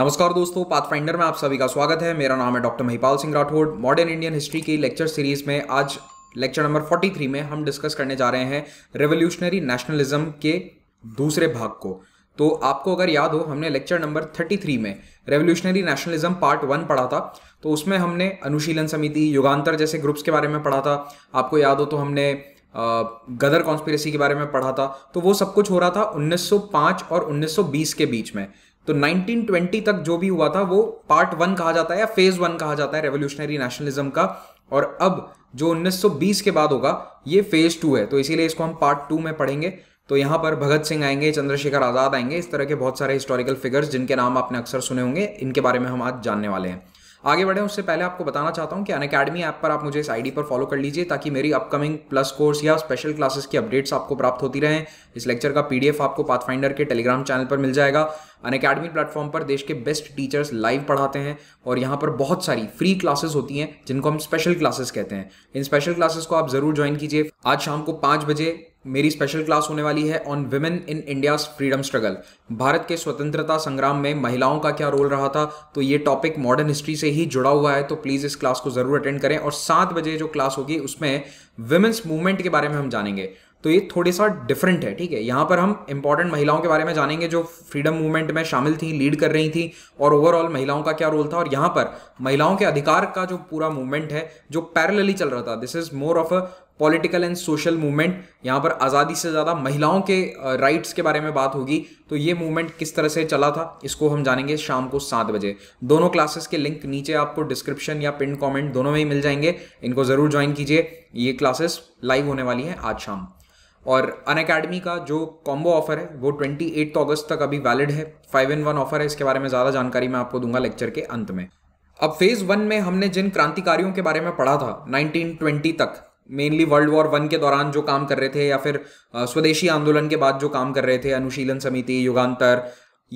नमस्कार दोस्तों पाथफाइंडर में आप सभी का स्वागत है मेरा नाम है doctor Mahipal Singh Rathore modern Indian history की लेक्चर सीरीज में आज लेक्चर नंबर 43 में हम डिस्कस करने जा रहे हैं रेवोल्यूशनरी नेशनलिज्म के दूसरे भाग को तो आपको अगर याद हो हमने लेक्चर नंबर 33 में रेवोल्यूशनरी नेशनलिज्म पार्ट वन पढ़ा था तो उसमें हमने अनुशीलन समिति युगांतर जैसे ग्रुप्स के बारे में पढ़ा था आपको याद हो तो हमने गदर कॉन्स्पिरेसी के बारे में पढ़ा था तो वो सब कुछ हो रहा था 1905 और 1920 के बीच में तो 1920 तक जो भी हुआ था वो पार्ट वन कहा जाता है या फेज वन कहा जाता है रेवोल्यूशनरी नेशनलिज्म का और अब जो 1920 के बाद होगा ये फेज टू है तो इसीलिए इसको हम पार्ट टू में पढ़ेंगे तो यहाँ पर भगत सिंह आएंगे चंद्रशेखर आज़ाद आएंगे इस तरह के बहुत सारे हिस्टोरिकल फिगर्स जिनके नाम आपने अक्सर सुने होंगे इनके बारे में हम आज जानने वाले हैं आगे बढ़े उससे पहले आपको बताना चाहता हूँ कि अन अकेडमी ऐप पर आप मुझे इस आईडी पर फॉलो कर लीजिए ताकि मेरी अपकमिंग प्लस कोर्स या स्पेशल क्लासेस की अपडेट्स आपको प्राप्त होती रहें इस लेक्चर का पीडीएफ आपको पाथफाइंडर के टेलीग्राम चैनल पर मिल जाएगा अन अकेडमी प्लेटफॉर्म पर देश के बेस्ट टीचर्स लाइव पढ़ाते हैं और यहाँ पर बहुत सारी फ्री क्लासेस होती हैं जिनको हम स्पेशल क्लासेस कहते हैं इन स्पेशल क्लासेस को आप जरूर ज्वाइन कीजिए आज शाम को पाँच बजे मेरी स्पेशल क्लास होने वाली है on women in India's freedom struggle Bharat के स्वतंत्रता संग्राम में महिलाओं का क्या रोल रहा था तो ये टॉपिक मॉडर्न हिस्ट्री से ही जुड़ा हुआ है तो प्लीज़ इस क्लास को ज़रूर अटेंड करें और सात बजे जो क्लास होगी उसमें विमेन्स मूवमेंट के बारे में हम जानेंगे तो ये थोड़ी सा डिफरेंट है ठीक है यहाँ पर हम इंपॉर्टेंट महिलाओं के बारे में जानेंगे जो फ्रीडम मूवमेंट में शामिल थी लीड कर रही थी और ओवरऑल महिलाओं का क्या रोल था और यहाँ पर महिलाओं के अधिकार का जो पूरा मूवमेंट है जो पैरेलली चल रहा था this is more of a political and social movement यहाँ पर आज़ादी से ज़्यादा महिलाओं के राइट्स के बारे में बात होगी तो ये मूवमेंट किस तरह से चला था इसको हम जानेंगे शाम को सात बजे दोनों क्लासेस के लिंक नीचे आपको डिस्क्रिप्शन या पिन कमेंट दोनों में ही मिल जाएंगे इनको ज़रूर ज्वाइन कीजिए ये क्लासेस लाइव होने वाली हैं आज शाम और अन अकेडमी का जो कॉम्बो ऑफर है वो 28 अगस्त तक अभी वैलिड है फाइव इन वन ऑफर है इसके बारे में ज़्यादा जानकारी मैं आपको दूंगा लेक्चर के अंत में अब फेज़ वन में हमने जिन क्रांतिकारियों के बारे में पढ़ा था 1920 तक मेनली वर्ल्ड वॉर वन के दौरान जो काम कर रहे थे या फिर स्वदेशी आंदोलन के बाद जो काम कर रहे थे अनुशीलन समिति युगांतर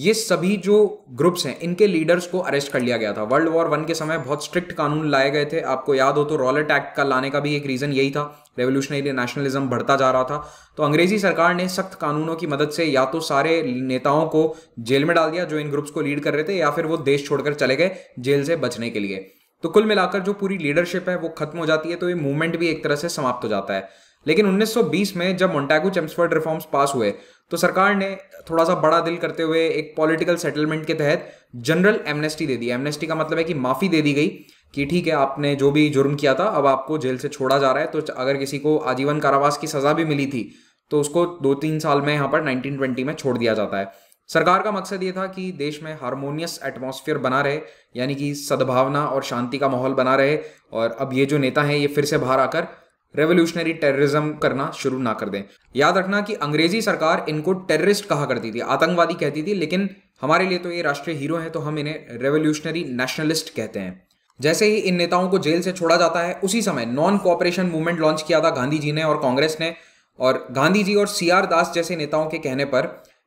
ये सभी जो ग्रुप्स हैं इनके लीडर्स को अरेस्ट कर लिया गया था वर्ल्ड वॉर वन के समय बहुत स्ट्रिक्ट कानून लाए गए थे आपको याद हो तो रॉलेट एक्ट का लाने का भी एक रीज़न यही था रेवोल्यूशनरी नेशनलिज्म बढ़ता जा रहा था तो अंग्रेजी सरकार ने सख्त कानूनों की मदद से या तो सारे नेताओं को जेल में डाल दिया जो इन ग्रुप्स को लीड कर रहे थे या फिर वो देश छोड़कर चले गए जेल से बचने के लिए तो कुल मिलाकर जो पूरी लीडरशिप है वो खत्म हो जाती है तो ये मूवमेंट भी एक तरह से समाप्त हो जाता है लेकिन 1920 में जब मोन्टैगो चेम्सफर्ड रिफॉर्म्स पास हुए तो सरकार ने थोड़ा सा बड़ा दिल करते हुए एक पॉलिटिकल सेटलमेंट के तहत जनरल एमनेस्टी दे दी एमनेस्टी का मतलब है कि माफ़ी दे दी गई कि ठीक है आपने जो भी जुर्म किया था अब आपको जेल से छोड़ा जा रहा है तो अगर किसी को आजीवन कारावास की सज़ा भी मिली थी तो उसको दो तीन साल में यहाँ पर 1920 में छोड़ दिया जाता है सरकार का मकसद ये था कि देश में हारमोनियस एटमोसफियर बना रहे यानी कि सद्भावना और शांति का माहौल बना रहे और अब ये जो नेता हैं ये फिर से बाहर आकर रेवोल्यूशनरी टेररिज्म करना शुरू ना कर दें याद रखना कि अंग्रेजी सरकार इनको टेररिस्ट कहा करती थी आतंकवादी कहती थी लेकिन हमारे लिए तो ये राष्ट्रीय हीरो हैं तो हम इन्हें रेवोल्यूशनरी नेशनलिस्ट कहते हैं जैसे ही इन नेताओं को जेल से छोड़ा जाता है उसी समय नॉन कॉपरेशन मूवमेंट लॉन्च किया था गांधी जी ने और कांग्रेस ने और गांधी जी और सी आर दास जैसे नेताओं के कहने पर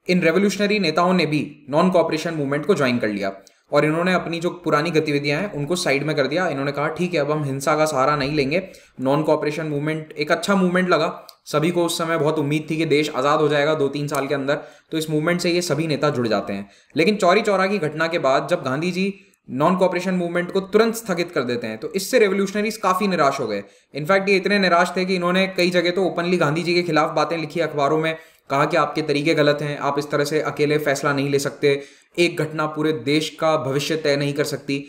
इन रेवोल्यूशनरी नेताओं ने भी नॉन कॉपरेशन मूवमेंट को ज्वाइन कर लिया और इन्होंने अपनी जो पुरानी गतिविधियां हैं उनको साइड में कर दिया इन्होंने कहा ठीक है अब हम हिंसा का सहारा नहीं लेंगे नॉन कॉपरेशन मूवमेंट एक अच्छा मूवमेंट लगा सभी को उस समय बहुत उम्मीद थी कि देश आज़ाद हो जाएगा दो तीन साल के अंदर तो इस मूवमेंट से ये सभी नेता जुड़ जाते हैं लेकिन चौरी चौरा की घटना के बाद जब Gandhi ji non cooperation movement को तुरंत स्थगित कर देते हैं तो इससे रेवोल्यूशनरीज काफ़ी निराश हो गए इनफैक्ट ये इतने निराश थे कि इन्होंने कई जगह तो ओपनली गांधी जी के खिलाफ बातें लिखी अखबारों में कहा कि आपके तरीके गलत हैं आप इस तरह से अकेले फैसला नहीं ले सकते एक घटना पूरे देश का भविष्य तय नहीं कर सकती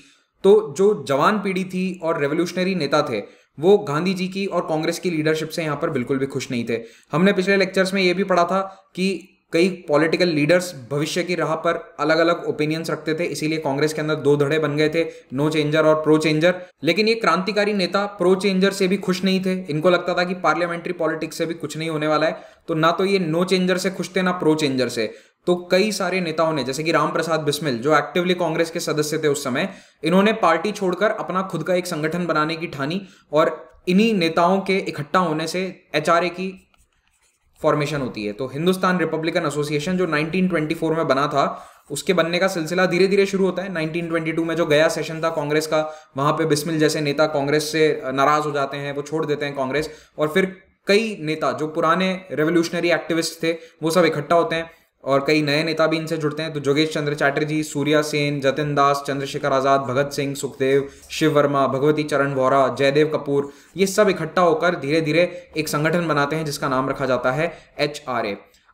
तो जो जवान पीढ़ी थी और रेवोल्यूशनरी नेता थे वो गांधी जी की और कांग्रेस की लीडरशिप से यहाँ पर बिल्कुल भी खुश नहीं थे हमने पिछले लेक्चर्स में ये भी पढ़ा था कि कई पॉलिटिकल लीडर्स भविष्य की राह पर अलग अलग ओपिनियंस रखते थे इसीलिए कांग्रेस के अंदर दो धड़े बन गए थे नो चेंजर और प्रो चेंजर लेकिन ये क्रांतिकारी नेता प्रो चेंजर से भी खुश नहीं थे इनको लगता था कि पार्लियामेंट्री पॉलिटिक्स से भी कुछ नहीं होने वाला है तो ना तो ये नो चेंजर से खुश थे ना प्रो चेंजर से तो कई सारे नेताओं ने जैसे कि राम प्रसाद बिस्मिल जो एक्टिवली कांग्रेस के सदस्य थे उस समय इन्होंने पार्टी छोड़कर अपना खुद का एक संगठन बनाने की ठानी और इन्हीं नेताओं के इकट्ठा होने से एचआरए की फॉर्मेशन होती है तो हिंदुस्तान रिपब्लिकन एसोसिएशन जो 1924 में बना था उसके बनने का सिलसिला धीरे धीरे शुरू होता है 1922 में जो गया सेशन था कांग्रेस का वहां पे बिस्मिल जैसे नेता कांग्रेस से नाराज हो जाते हैं वो छोड़ देते हैं कांग्रेस और फिर कई नेता जो पुराने रेवोल्यूशनरी एक्टिविस्ट थे वो सब इकट्ठा होते हैं और कई नए नेता भी इनसे जुड़ते हैं तो जोगेश चंद्र चैटर्जी सूर्या सेन जतिन दास चंद्रशेखर आज़ाद भगत सिंह सुखदेव शिव वर्मा भगवती चरण वोरा जयदेव कपूर ये सब इकट्ठा होकर धीरे धीरे एक संगठन बनाते हैं जिसका नाम रखा जाता है एच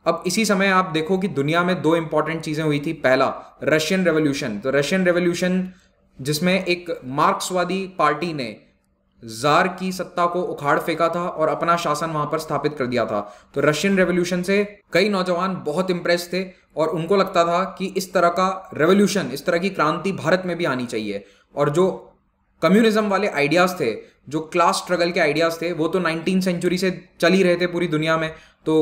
अब इसी समय आप देखो कि दुनिया में दो इंपॉर्टेंट चीज़ें हुई थी पहला रशियन रेवोल्यूशन तो रशियन रेवोल्यूशन जिसमें एक मार्क्सवादी पार्टी ने जार की सत्ता को उखाड़ फेंका था और अपना शासन वहां पर स्थापित कर दिया था तो रशियन रेवोल्यूशन से कई नौजवान बहुत इंप्रेस थे और उनको लगता था कि इस तरह का रेवोल्यूशन इस तरह की क्रांति भारत में भी आनी चाहिए और जो कम्युनिज्म वाले आइडियाज थे जो क्लास स्ट्रगल के आइडियाज थे वो तो नाइनटीन सेंचुरी से चल ही रहे थे पूरी दुनिया में तो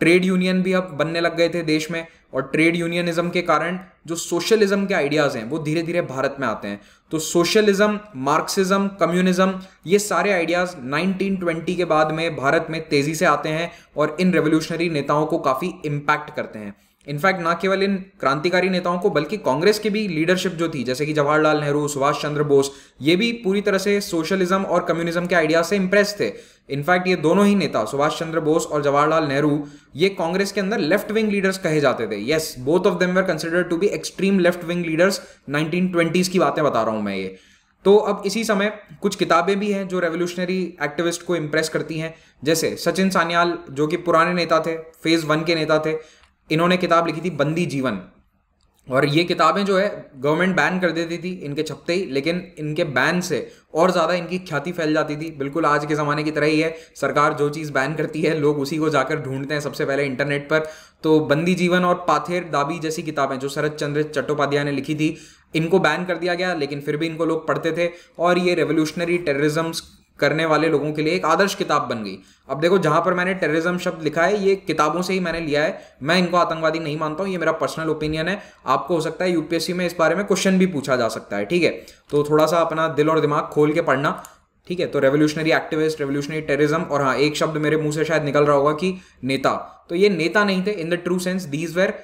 ट्रेड यूनियन भी अब बनने लग गए थे देश में और ट्रेड यूनियनिज्म के कारण जो सोशलिज्म के आइडियाज़ हैं वो धीरे धीरे भारत में आते हैं तो सोशलिज्म मार्क्सिज्म कम्युनिज्म ये सारे आइडियाज़ 1920 के बाद में भारत में तेज़ी से आते हैं और इन रेवोल्यूशनरी नेताओं को काफ़ी इम्पैक्ट करते हैं इनफैक्ट ना केवल इन क्रांतिकारी नेताओं को बल्कि कांग्रेस की भी लीडरशिप जो थी जैसे कि जवाहरलाल नेहरू सुभाष चंद्र बोस ये भी पूरी तरह से सोशलिज्म और कम्युनिज्म के आइडिया से इंप्रेस थे इनफैक्ट ये दोनों ही नेता सुभाष चंद्र बोस और जवाहरलाल नेहरू ये कांग्रेस के अंदर लेफ्ट विंग लीडर्स कहे जाते थे yes both of them were considered to be extreme left wing leaders nineteen की बातें बता रहा हूँ मैं ये तो अब इसी समय कुछ किताबें भी हैं जो रेवोल्यूशनरी एक्टिविस्ट को इम्प्रेस करती हैं जैसे सचिन सान्याल जो कि पुराने नेता थे फेज़ वन के नेता थे इन्होंने किताब लिखी थी बंदी जीवन और ये किताबें जो है गवर्नमेंट बैन कर देती थी इनके छपते ही लेकिन इनके बैन से और ज़्यादा इनकी ख्याति फैल जाती थी बिल्कुल आज के ज़माने की तरह ही है सरकार जो चीज़ बैन करती है लोग उसी को जाकर ढूंढते हैं सबसे पहले इंटरनेट पर तो बंदी जीवन और पाथेर दाबी जैसी किताबें जो शरद चंद्र चट्टोपाध्याय ने लिखी थी इनको बैन कर दिया गया लेकिन फिर भी इनको लोग पढ़ते थे और ये रेवोल्यूशनरी टेररिज्म करने वाले लोगों के लिए एक आदर्श किताब बन गई अब देखो जहां पर मैंने टेररिज्म शब्द लिखा है ये किताबों से ही मैंने लिया है मैं इनको आतंकवादी नहीं मानता हूं ये मेरा पर्सनल ओपिनियन है आपको हो सकता है यूपीएससी में इस बारे में क्वेश्चन भी पूछा जा सकता है ठीक है तो थोड़ा सा अपना दिल और दिमाग खोल के पढ़ना ठीक है तो रेवोल्यूशनरी एक्टिविस्ट रेवोल्यूशनरी टेररिज्म और हाँ एक शब्द मेरे मुंह से शायद निकल रहा होगा कि नेता तो ये नेता नहीं थे in the true sense these were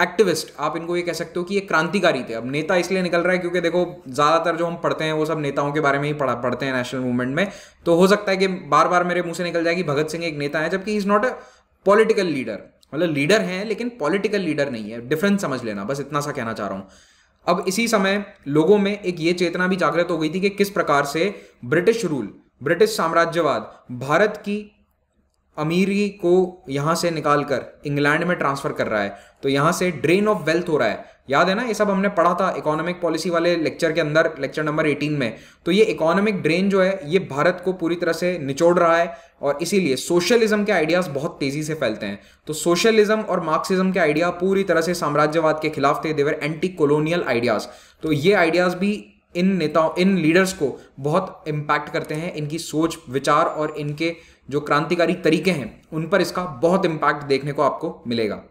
activist आप इनको ये कह सकते हो कि ये क्रांतिकारी थे अब नेता इसलिए निकल रहा है क्योंकि देखो ज़्यादातर जो हम पढ़ते हैं वो सब नेताओं के बारे में ही पढ़ा पढ़ते हैं नेशनल मूवमेंट में तो हो सकता है कि बार बार मेरे मुंह से निकल जाए कि भगत सिंह एक नेता है जबकि is not a political leader मतलब लीडर हैं लेकिन पॉलिटिकल लीडर नहीं है डिफरेंस समझ लेना बस इतना सा कहना चाह रहा हूँ अब इसी समय लोगों में एक ये चेतना भी जागृत हो गई थी कि किस प्रकार से ब्रिटिश रूल ब्रिटिश साम्राज्यवाद भारत की अमीरी को यहाँ से निकाल कर इंग्लैंड में ट्रांसफर कर रहा है तो यहाँ से ड्रेन ऑफ वेल्थ हो रहा है याद है ना ये सब हमने पढ़ा था इकोनॉमिक पॉलिसी वाले लेक्चर के अंदर लेक्चर नंबर 18 में तो ये इकोनॉमिक ड्रेन जो है ये भारत को पूरी तरह से निचोड़ रहा है और इसीलिए सोशलिज्म के आइडियाज बहुत तेजी से फैलते हैं तो सोशलिज्म और मार्क्सिज्म के आइडिया पूरी तरह से साम्राज्यवाद के खिलाफ थे देवर एंटी कोलोनियल आइडियाज तो ये आइडियाज भी इन नेताओं इन लीडर्स को बहुत इम्पैक्ट करते हैं इनकी सोच विचार और इनके जो क्रांतिकारी तरीके हैं उन पर इसका बहुत इंपैक्ट देखने को आपको मिलेगा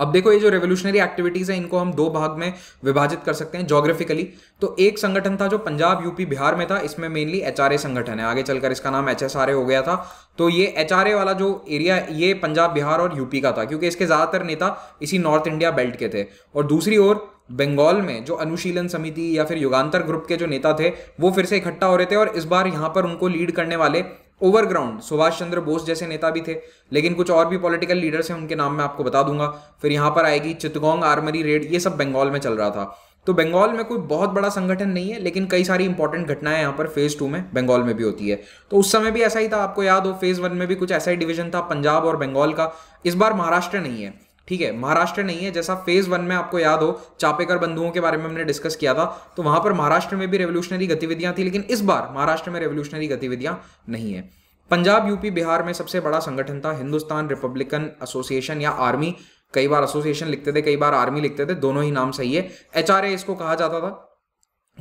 अब देखो ये जो रेवोल्यूशनरी एक्टिविटीज़ हैं इनको हम दो भाग में विभाजित कर सकते हैं जोग्राफिकली तो एक संगठन था जो पंजाब यूपी बिहार में था इसमें मेनली एच संगठन है आगे चलकर इसका नाम एच हो गया था तो ये एच वाला जो एरिया ये पंजाब बिहार और यूपी का था क्योंकि इसके ज़्यादातर नेता इसी नॉर्थ इंडिया बेल्ट के थे और दूसरी ओर बंगाल में जो अनुशीलन समिति या फिर युगांतर ग्रुप के जो नेता थे वो फिर से इकट्ठा हो रहे थे और इस बार यहाँ पर उनको लीड करने वाले ओवरग्राउंड सुभाष चंद्र बोस जैसे नेता भी थे लेकिन कुछ और भी पॉलिटिकल लीडर्स हैं उनके नाम मैं आपको बता दूंगा फिर यहाँ पर आएगी चितगोंग आर्मरी रेड ये सब बंगाल में चल रहा था तो बंगाल में कोई बहुत बड़ा संगठन नहीं है लेकिन कई सारी इंपॉर्टेंट घटनाएं यहाँ पर फेज टू में बंगाल में भी होती है तो उस समय भी ऐसा ही था आपको याद हो फेज वन में भी कुछ ऐसा ही डिवीजन था पंजाब और बंगाल का इस बार महाराष्ट्र नहीं है ठीक है महाराष्ट्र नहीं है जैसा फेज वन में आपको याद हो चापेकर बंधुओं के बारे में हमने डिस्कस किया था तो वहां पर महाराष्ट्र में भी रेवोल्यूशनरी गतिविधियां थी लेकिन इस बार महाराष्ट्र में रेवोल्यूशनरी गतिविधियां नहीं है पंजाब यूपी बिहार में सबसे बड़ा संगठन था हिंदुस्तान रिपब्लिकन एसोसिएशन या आर्मी कई बार एसोसिएशन लिखते थे कई बार आर्मी लिखते थे दोनों ही नाम सही है एच इसको कहा जाता था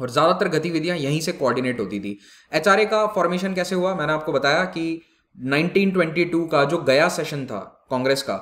और ज़्यादातर गतिविधियां यहीं से कोऑर्डिनेट होती थी एच का फॉर्मेशन कैसे हुआ मैंने आपको बताया कि 1922 का जो गया सेशन था कांग्रेस का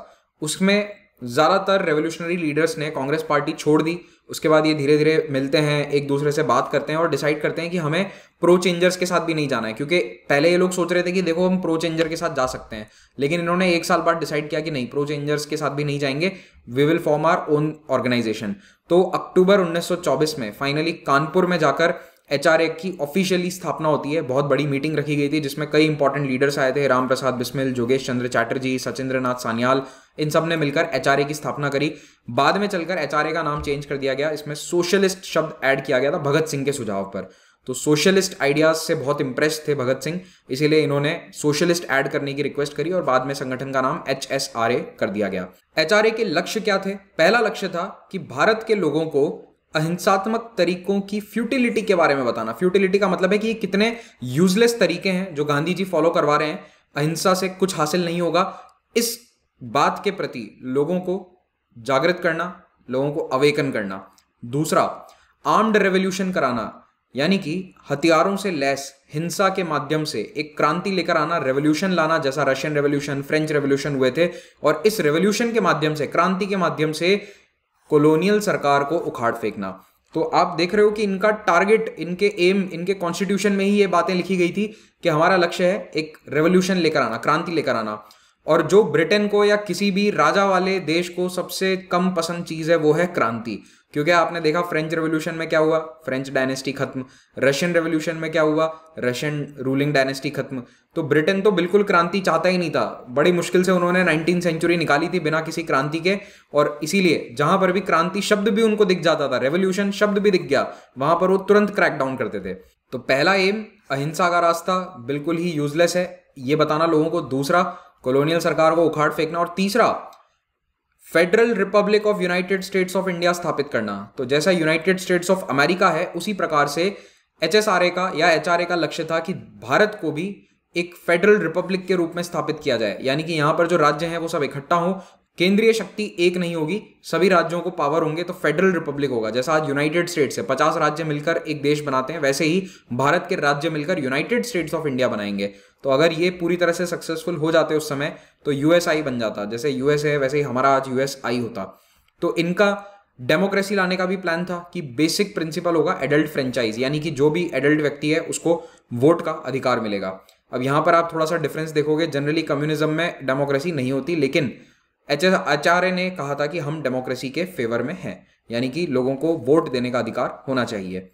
उसमें ज़्यादातर रेवोल्यूशनरी लीडर्स ने कांग्रेस पार्टी छोड़ दी उसके बाद ये धीरे धीरे मिलते हैं एक दूसरे से बात करते हैं और डिसाइड करते हैं कि हमें प्रो चेंजर्स के साथ भी नहीं जाना है क्योंकि पहले ये लोग सोच रहे थे कि देखो हम प्रो चेंजर के साथ जा सकते हैं लेकिन इन्होंने एक साल बाद डिसाइड किया कि नहीं प्रो चेंजर्स के साथ भी नहीं जाएंगे we will form our own organisation तो अक्टूबर 1924 में फाइनली कानपुर में जाकर एच की ऑफिशियली स्थापना होती है बहुत बड़ी मीटिंग रखी गई थी जिसमें कई इंपॉर्टेंट लीडर्स आए थे राम प्रसाद बिस्मिल जोगेश चंद्र चैटर्जी सचिंद्र नाथ सान्याल इन सब ने मिलकर एच की स्थापना करी बाद में चलकर एच का नाम चेंज कर दिया गया इसमें सोशलिस्ट शब्द ऐड किया गया था भगत सिंह के सुझाव पर तो सोशलिस्ट आइडियाज से बहुत इंप्रेस थे भगत सिंह इसीलिए इन्होंने सोशलिस्ट ऐड करने की रिक्वेस्ट करी और बाद में संगठन का नाम एच कर दिया गया एच के लक्ष्य क्या थे पहला लक्ष्य था कि भारत के लोगों को अहिंसात्मक तरीकों की फ्यूटिलिटी के बारे में बताना फ्यूटिलिटी का मतलब है कि ये कितने यूजलेस तरीके हैं जो गांधी जी फॉलो करवा रहे हैं अहिंसा से कुछ हासिल नहीं होगा इस बात के प्रति लोगों को जागृत करना लोगों को अवेकन करना दूसरा आर्म्ड रेवोल्यूशन कराना यानी कि हथियारों से लैस हिंसा के माध्यम से एक क्रांति लेकर आना रेवोल्यूशन लाना जैसा रशियन रेवोल्यूशन फ्रेंच रेवोल्यूशन हुए थे और इस रेवोल्यूशन के माध्यम से क्रांति के माध्यम से कॉलोनियल सरकार को उखाड़ फेंकना तो आप देख रहे हो कि इनका टारगेट इनके एम इनके कॉन्स्टिट्यूशन में ही ये बातें लिखी गई थी कि हमारा लक्ष्य है एक रेवोल्यूशन लेकर आना क्रांति लेकर आना और जो ब्रिटेन को या किसी भी राजा वाले देश को सबसे कम पसंद चीज है वो है क्रांति क्योंकि आपने देखा फ्रेंच रेवोल्यूशन में क्या हुआ फ्रेंच डायनेस्टी खत्म रशियन रेवोल्यूशन में क्या हुआ रशियन रूलिंग डायनेस्टी खत्म तो ब्रिटेन तो बिल्कुल क्रांति चाहता ही नहीं था बड़ी मुश्किल से उन्होंने नाइनटीन सेंचुरी निकाली थी बिना किसी क्रांति के और इसीलिए जहां पर भी क्रांति शब्द भी उनको दिख जाता था रेवोल्यूशन शब्द भी दिख गया वहां पर वो तुरंत क्रैकडाउन करते थे तो पहला एम अहिंसा का रास्ता बिल्कुल ही यूजलेस है ये बताना लोगों को दूसरा कॉलोनियल सरकार को उखाड़ फेंकना और तीसरा federal republic of united states of India स्थापित करना तो जैसा यूनाइटेड स्टेट्स ऑफ अमेरिका है उसी प्रकार से एच का या एच का लक्ष्य था कि भारत को भी एक फेडरल रिपब्लिक के रूप में स्थापित किया जाए यानी कि यहां पर जो राज्य हैं वो सब इकट्ठा हों केंद्रीय शक्ति एक नहीं होगी सभी राज्यों को पावर होंगे तो फेडरल रिपब्लिक होगा जैसा आज यूनाइटेड स्टेट्स है पचास राज्य मिलकर एक देश बनाते हैं वैसे ही भारत के राज्य मिलकर यूनाइटेड स्टेट्स ऑफ इंडिया बनाएंगे तो अगर ये पूरी तरह से सक्सेसफुल हो जाते उस समय तो यूएसआई बन जाता जैसे यूएसए वैसे ही हमारा आज यूएसआई होता तो इनका डेमोक्रेसी लाने का भी प्लान था कि बेसिक प्रिंसिपल होगा एडल्ट फ्रेंचाइज यानी कि जो भी एडल्ट व्यक्ति है उसको वोट का अधिकार मिलेगा अब यहां पर आप थोड़ा सा डिफरेंस देखोगे जनरली कम्युनिज्म में डेमोक्रेसी नहीं होती लेकिन एच आचार्य ने कहा था कि हम डेमोक्रेसी के फेवर में हैं यानी कि लोगों को वोट देने का अधिकार होना चाहिए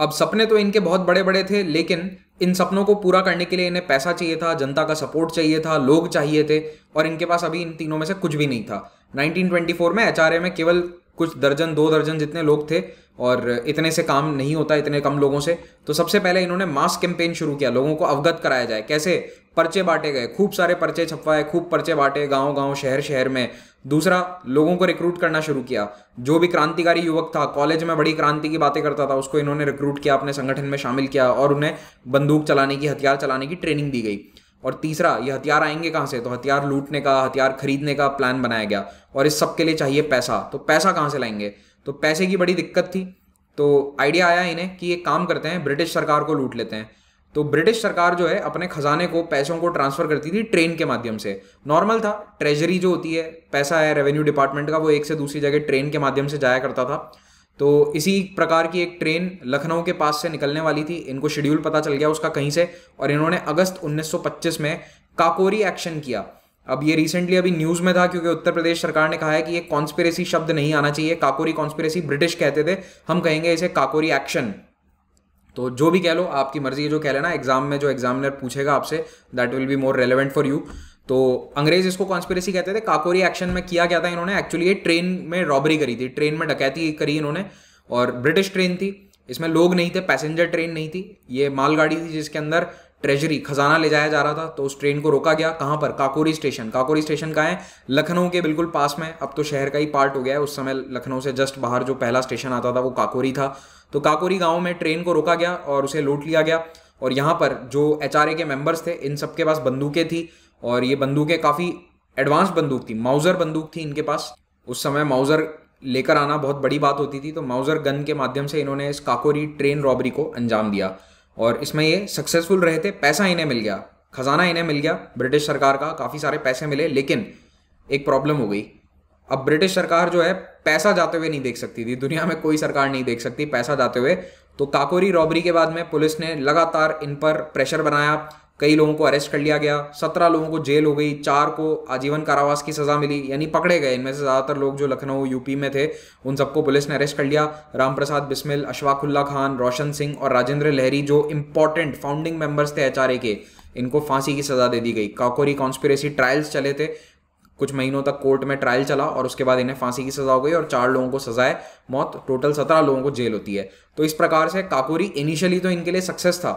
अब सपने तो इनके बहुत बड़े बड़े थे लेकिन इन सपनों को पूरा करने के लिए इन्हें पैसा चाहिए था जनता का सपोर्ट चाहिए था लोग चाहिए थे और इनके पास अभी इन तीनों में से कुछ भी नहीं था 1924 में एच में केवल कुछ दर्जन दो दर्जन जितने लोग थे और इतने से काम नहीं होता इतने कम लोगों से तो सबसे पहले इन्होंने मास कैंपेन शुरू किया लोगों को अवगत कराया जाए कैसे पर्चे बांटे गए खूब सारे पर्चे छपवाए खूब पर्चे बांटे गांव गांव शहर शहर में दूसरा लोगों को रिक्रूट करना शुरू किया जो भी क्रांतिकारी युवक था कॉलेज में बड़ी क्रांति की बातें करता था उसको इन्होंने रिक्रूट किया अपने संगठन में शामिल किया और उन्हें बंदूक चलाने की हथियार चलाने की ट्रेनिंग दी गई और तीसरा ये हथियार आएंगे कहाँ से तो हथियार लूटने का हथियार खरीदने का प्लान बनाया गया और इस सब के लिए चाहिए पैसा तो पैसा कहाँ से लाएंगे तो पैसे की बड़ी दिक्कत थी तो आइडिया आया इन्हें कि ये काम करते हैं ब्रिटिश सरकार को लूट लेते हैं तो ब्रिटिश सरकार जो है अपने खजाने को पैसों को ट्रांसफर करती थी ट्रेन के माध्यम से नॉर्मल था ट्रेजरी जो होती है पैसा है रेवेन्यू डिपार्टमेंट का वो एक से दूसरी जगह ट्रेन के माध्यम से जाया करता था तो इसी प्रकार की एक ट्रेन लखनऊ के पास से निकलने वाली थी इनको शेड्यूल पता चल गया उसका कहीं से और इन्होंने अगस्त 1925 में काकोरी एक्शन किया अब ये रिसेंटली अभी न्यूज़ में था क्योंकि उत्तर प्रदेश सरकार ने कहा है कि ये कॉन्स्पिरेसी शब्द नहीं आना चाहिए काकोरी कॉन्स्पिरेसी ब्रिटिश कहते थे हम कहेंगे इसे काकोरी एक्शन तो जो भी कह लो आपकी मर्जी जो कह लेना एग्जाम में जो एग्जामिनर पूछेगा आपसे that will be more relevant for you तो अंग्रेज इसको कॉन्स्पिरेसी कहते थे काकोरी एक्शन में किया गया था इन्होंने एक्चुअली ये ट्रेन में रॉबरी करी थी ट्रेन में डकैती करी इन्होंने और ब्रिटिश ट्रेन थी इसमें लोग नहीं थे पैसेंजर ट्रेन नहीं थी ये मालगाड़ी थी जिसके अंदर ट्रेजरी खजाना ले जाया जा रहा था तो उस ट्रेन को रोका गया कहाँ पर काकोरी स्टेशन काकोरी स्टेशन कहाँ है लखनऊ के बिल्कुल पास में अब तो शहर का ही पार्ट हो गया है उस समय लखनऊ से जस्ट बाहर जो पहला स्टेशन आता था वो काकोरी था तो काकोरी गांव में ट्रेन को रोका गया और उसे लूट लिया गया और यहाँ पर जो एच के मेम्बर्स थे इन सबके पास बंदूकें थी और ये बंदूकें काफ़ी एडवांस बंदूक थी माउजर बंदूक थी इनके पास उस समय माउजर लेकर आना बहुत बड़ी बात होती थी तो माउजर गन के माध्यम से इन्होंने इस काकोरी ट्रेन रॉबरी को अंजाम दिया और इसमें ये सक्सेसफुल रहे थे पैसा इन्हें मिल गया खजाना इन्हें मिल गया ब्रिटिश सरकार का काफ़ी सारे पैसे मिले लेकिन एक प्रॉब्लम हो गई अब ब्रिटिश सरकार जो है पैसा जाते हुए नहीं देख सकती थी दुनिया में कोई सरकार नहीं देख सकती पैसा जाते हुए तो काकोरी रॉबरी के बाद में पुलिस ने लगातार इन पर प्रेशर बनाया कई लोगों को अरेस्ट कर लिया गया सत्रह लोगों को जेल हो गई चार को आजीवन कारावास की सजा मिली यानी पकड़े गए इनमें से ज़्यादातर लोग जो लखनऊ यूपी में थे उन सबको पुलिस ने अरेस्ट कर लिया राम प्रसाद बिस्मिल अशफाकुल्ला खान रोशन सिंह और राजेंद्र लहरी जो इंपॉर्टेंट फाउंडिंग मेंबर्स थे एच के इनको फांसी की सजा दे दी गई काकोरी कॉन्स्पिरेसी ट्रायल्स चले थे कुछ महीनों तक कोर्ट में ट्रायल चला और उसके बाद इन्हें फांसी की सजा हो गई और चार लोगों को है मौत टोटल सत्रह लोगों को जेल होती है तो इस प्रकार से काकोरी इनिशियली तो इनके लिए सक्सेस था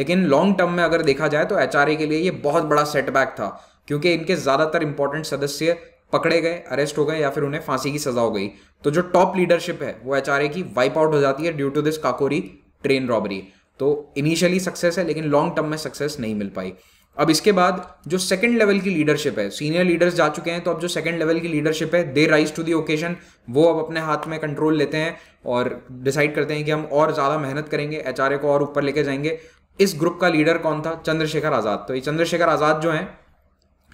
लेकिन लॉन्ग टर्म में अगर देखा जाए तो एच के लिए ये बहुत बड़ा सेटबैक था क्योंकि इनके ज़्यादातर इंपॉर्टेंट सदस्य पकड़े गए अरेस्ट हो गए या फिर उन्हें फांसी की सजा हो गई तो जो टॉप लीडरशिप है वो एच की वाइप आउट हो जाती है due to this Kakori train robbery तो इनिशियली सक्सेस है लेकिन लॉन्ग टर्म में सक्सेस नहीं मिल पाई अब इसके बाद जो सेकंड लेवल की लीडरशिप है सीनियर लीडर्स जा चुके हैं तो अब जो सेकंड लेवल की लीडरशिप है they rise to the occasion वो अब अपने हाथ में कंट्रोल लेते हैं और डिसाइड करते हैं कि हम और ज़्यादा मेहनत करेंगे एच को और ऊपर लेके जाएंगे इस ग्रुप का लीडर कौन था चंद्रशेखर आज़ाद तो ये चंद्रशेखर आज़ाद जो हैं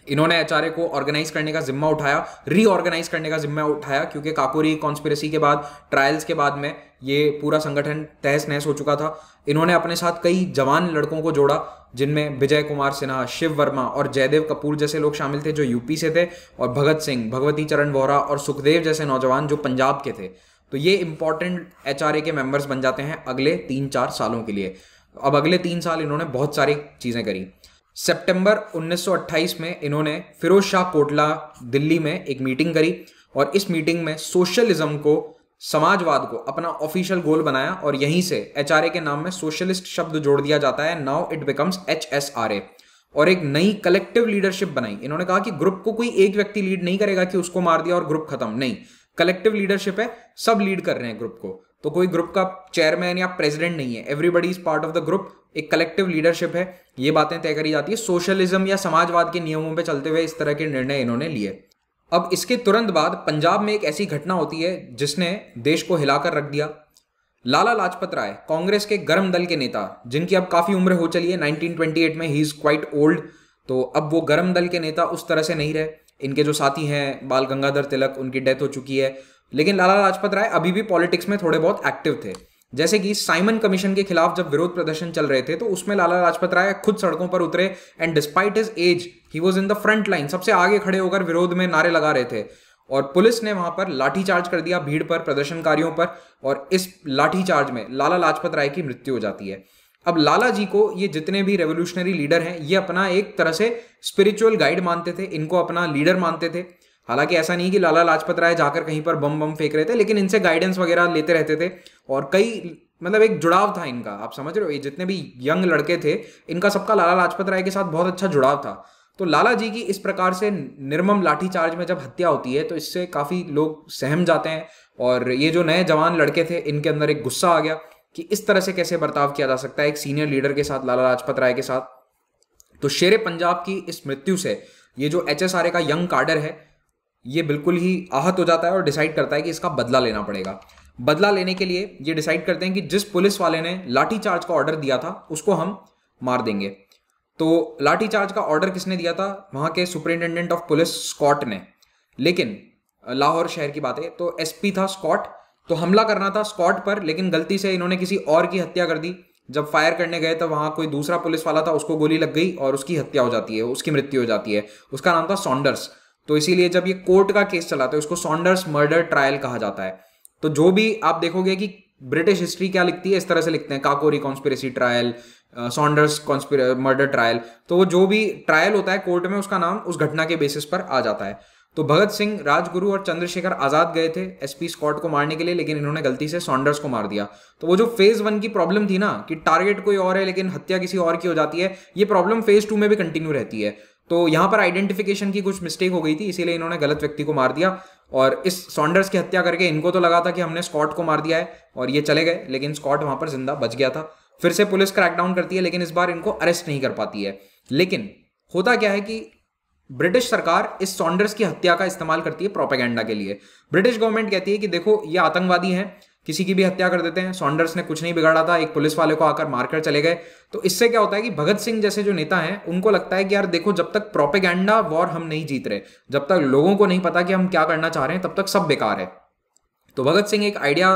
इन्होंने एच को ऑर्गेनाइज करने का जिम्मा उठाया रीऑर्गेनाइज करने का जिम्मा उठाया क्योंकि काकोरी कॉन्स्पिरसी के बाद ट्रायल्स के बाद में ये पूरा संगठन तहस नहस हो चुका था इन्होंने अपने साथ कई जवान लड़कों को जोड़ा जिनमें विजय कुमार सिन्हा शिव वर्मा और जयदेव कपूर जैसे लोग शामिल थे जो यूपी से थे और भगत सिंह भगवती चरण वोहरा और सुखदेव जैसे नौजवान जो पंजाब के थे तो ये इंपॉर्टेंट एच के मेम्बर्स बन जाते हैं अगले तीन चार सालों के लिए अब अगले तीन साल इन्होंने बहुत सारी चीज़ें करी सितंबर 1928 में इन्होंने फिरोज शाह कोटला दिल्ली में एक मीटिंग करी और इस मीटिंग में सोशलिज्म को समाजवाद को अपना ऑफिशियल गोल बनाया और यहीं से एच के नाम में सोशलिस्ट शब्द जोड़ दिया जाता है नाउ इट बिकम्स एच और एक नई कलेक्टिव लीडरशिप बनाई इन्होंने कहा कि ग्रुप को कोई एक व्यक्ति लीड नहीं करेगा कि उसको मार दिया और ग्रुप खत्म नहीं कलेक्टिव लीडरशिप है सब लीड कर रहे हैं ग्रुप को तो कोई ग्रुप का चेयरमैन या प्रेसिडेंट नहीं है everybody is part of the group एक कलेक्टिव लीडरशिप है ये बातें तय करी जाती है सोशलिज्म या समाजवाद के नियमों पर चलते हुए इस तरह के निर्णय इन्होंने लिए अब इसके तुरंत बाद पंजाब में एक ऐसी घटना होती है जिसने देश को हिलाकर रख दिया लाला लाजपत राय कांग्रेस के गर्म दल के नेता जिनकी अब काफ़ी उम्र हो चली है 1928 में ही इज़ क्वाइट ओल्ड तो अब वो गर्म दल के नेता उस तरह से नहीं रहे इनके जो साथी हैं बाल गंगाधर तिलक उनकी डेथ हो चुकी है लेकिन लाला लाजपत राय अभी भी पॉलिटिक्स में थोड़े बहुत एक्टिव थे जैसे कि साइमन कमीशन के खिलाफ जब विरोध प्रदर्शन चल रहे थे तो उसमें लाला लाजपत राय खुद सड़कों पर उतरे and despite his age he was in the front line सबसे आगे खड़े होकर विरोध में नारे लगा रहे थे और पुलिस ने वहां पर लाठीचार्ज कर दिया भीड़ पर प्रदर्शनकारियों पर और इस लाठीचार्ज में लाला लाजपत राय की मृत्यु हो जाती है अब लाला जी को ये जितने भी रेवोल्यूशनरी लीडर हैं ये अपना एक तरह से स्पिरिचुअल गाइड मानते थे इनको अपना लीडर मानते थे हालांकि ऐसा नहीं कि लाला लाजपत राय जाकर कहीं पर बम बम फेंक रहे थे लेकिन इनसे गाइडेंस वगैरह लेते रहते थे और कई मतलब एक जुड़ाव था इनका आप समझ रहे हो ये जितने भी यंग लड़के थे इनका सबका लाला लाजपत राय के साथ बहुत अच्छा जुड़ाव था तो लाला जी की इस प्रकार से निर्मम लाठीचार्ज में जब हत्या होती है तो इससे काफ़ी लोग सहम जाते हैं और ये जो नए जवान लड़के थे इनके अंदर एक गुस्सा आ गया कि इस तरह से कैसे बर्ताव किया जा सकता है एक सीनियर लीडर के साथ लाला लाजपत राय के साथ तो शेर पंजाब की इस मृत्यु से ये जो एच का यंग कार्डर है ये बिल्कुल ही आहत हो जाता है और डिसाइड करता है कि इसका बदला लेना पड़ेगा बदला लेने के लिए ये डिसाइड करते हैं कि जिस पुलिस वाले ने लाठी चार्ज का ऑर्डर दिया था उसको हम मार देंगे तो लाठी चार्ज का ऑर्डर किसने दिया था वहाँ के सुपरिंटेंडेंट ऑफ पुलिस स्कॉट ने लेकिन लाहौर शहर की बात है तो एस था स्कॉट तो हमला करना था स्कॉट पर लेकिन गलती से इन्होंने किसी और की हत्या कर दी जब फायर करने गए तो वहाँ कोई दूसरा पुलिस वाला था उसको गोली लग गई और उसकी हत्या हो जाती है उसकी मृत्यु हो जाती है उसका नाम था सॉन्डर्स तो इसीलिए जब ये कोर्ट का केस चला तो उसको सॉन्डर्स मर्डर ट्रायल कहा जाता है तो जो भी आप देखोगे कि ब्रिटिश हिस्ट्री क्या लिखती है इस तरह से लिखते हैं Kakori conspiracy trial Saunders murder trial तो वो जो भी ट्रायल होता है कोर्ट में उसका नाम उस घटना के बेसिस पर आ जाता है तो भगत सिंह राजगुरु और चंद्रशेखर आजाद गए थे एसपी स्कॉट को मारने के लिए लेकिन इन्होंने गलती से सॉन्डर्स को मार दिया तो वो जो फेज वन की प्रॉब्लम थी ना कि टारगेट कोई और है लेकिन हत्या किसी और की हो जाती है ये प्रॉब्लम फेज टू में भी कंटिन्यू रहती है तो यहाँ पर आइडेंटिफिकेशन की कुछ मिस्टेक हो गई थी इसीलिए इन्होंने गलत व्यक्ति को मार दिया और इस सॉन्डर्स की हत्या करके इनको तो लगा था कि हमने स्कॉट को मार दिया है और ये चले गए लेकिन स्कॉट वहाँ पर जिंदा बच गया था फिर से पुलिस क्रैकडाउन करती है लेकिन इस बार इनको अरेस्ट नहीं कर पाती है लेकिन होता क्या है कि ब्रिटिश सरकार इस सॉन्डर्स की हत्या का इस्तेमाल करती है प्रोपेगेंडा के लिए ब्रिटिश गवर्नमेंट कहती है कि देखो ये आतंकवादी हैं किसी की भी हत्या कर देते हैं सॉन्डर्स ने कुछ नहीं बिगाड़ा था एक पुलिस वाले को आकर मारकर चले गए तो इससे क्या होता है कि भगत सिंह जैसे जो नेता हैं उनको लगता है कि यार देखो जब तक प्रोपेगेंडा वॉर हम नहीं जीत रहे जब तक लोगों को नहीं पता कि हम क्या करना चाह रहे हैं तब तक सब बेकार है तो भगत सिंह एक आइडिया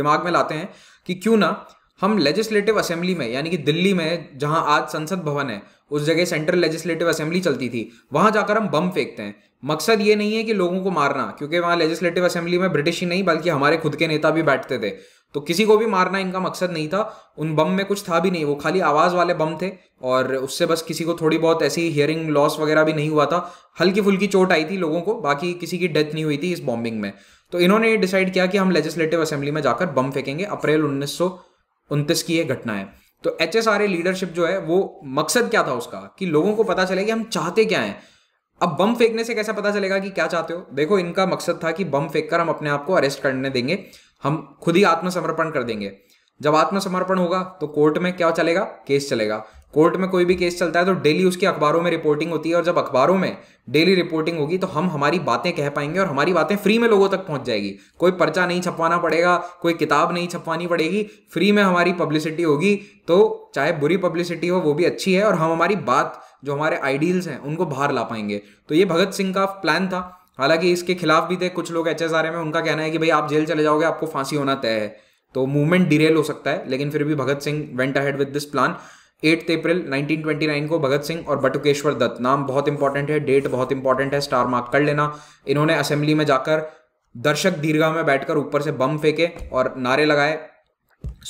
दिमाग में लाते हैं कि क्यों ना हम लेजिस्लेटिव असेंबली में यानी कि दिल्ली में जहां आज संसद भवन है उस जगह सेंट्रल लेजिस्लेटिव असेंबली चलती थी वहां जाकर हम बम फेंकते हैं मकसद ये नहीं है कि लोगों को मारना क्योंकि वहां लेजिस्लेटिव असेंबली में ब्रिटिश ही नहीं बल्कि हमारे खुद के नेता भी बैठते थे तो किसी को भी मारना इनका मकसद नहीं था उन बम में कुछ था भी नहीं वो खाली आवाज़ वाले बम थे और उससे बस किसी को थोड़ी बहुत ऐसी हियरिंग लॉस वगैरह भी नहीं हुआ था हल्की फुल्की चोट आई थी लोगों को बाकी किसी की डेथ नहीं हुई थी इस बॉम्बिंग में तो इन्होंने डिसाइड किया कि हम लेजिस्लेटिव असेंबली में जाकर बम फेंकेंगे अप्रैल उन्नीस उनतीस की ये घटना है तो H S R A leadership जो है वो मकसद क्या था उसका कि लोगों को पता चले कि हम चाहते क्या हैं अब बम फेंकने से कैसे पता चलेगा कि क्या चाहते हो देखो इनका मकसद था कि बम फेंक कर हम अपने आप को अरेस्ट करने देंगे हम खुद ही आत्मसमर्पण कर देंगे जब आत्मसमर्पण होगा तो कोर्ट में क्या चलेगा केस चलेगा कोर्ट में कोई भी केस चलता है तो डेली उसकी अखबारों में रिपोर्टिंग होती है और जब अखबारों में डेली रिपोर्टिंग होगी तो हम हमारी बातें कह पाएंगे और हमारी बातें फ्री में लोगों तक पहुंच जाएगी कोई पर्चा नहीं छपवाना पड़ेगा कोई किताब नहीं छपवानी पड़ेगी फ्री में हमारी पब्लिसिटी होगी तो चाहे बुरी पब्लिसिटी हो वो भी अच्छी है और हम हमारी बात जो हमारे आइडियल्स हैं उनको बाहर ला पाएंगे तो ये भगत सिंह का प्लान था हालांकि इसके खिलाफ भी थे कुछ लोग एच में उनका कहना है कि भाई आप जेल चले जाओगे आपको फांसी होना तय है तो मूवमेंट डिरेल हो सकता है लेकिन फिर भी Bhagat Singh went ahead with this plan eighth April 1929 को भगत सिंह और बटुकेश्वर दत्त नाम बहुत इंपॉर्टेंट है डेट बहुत इंपॉर्टेंट है स्टार मार्क कर लेना इन्होंने असेंबली में जाकर दर्शक दीर्घा में बैठकर ऊपर से बम फेंके और नारे लगाए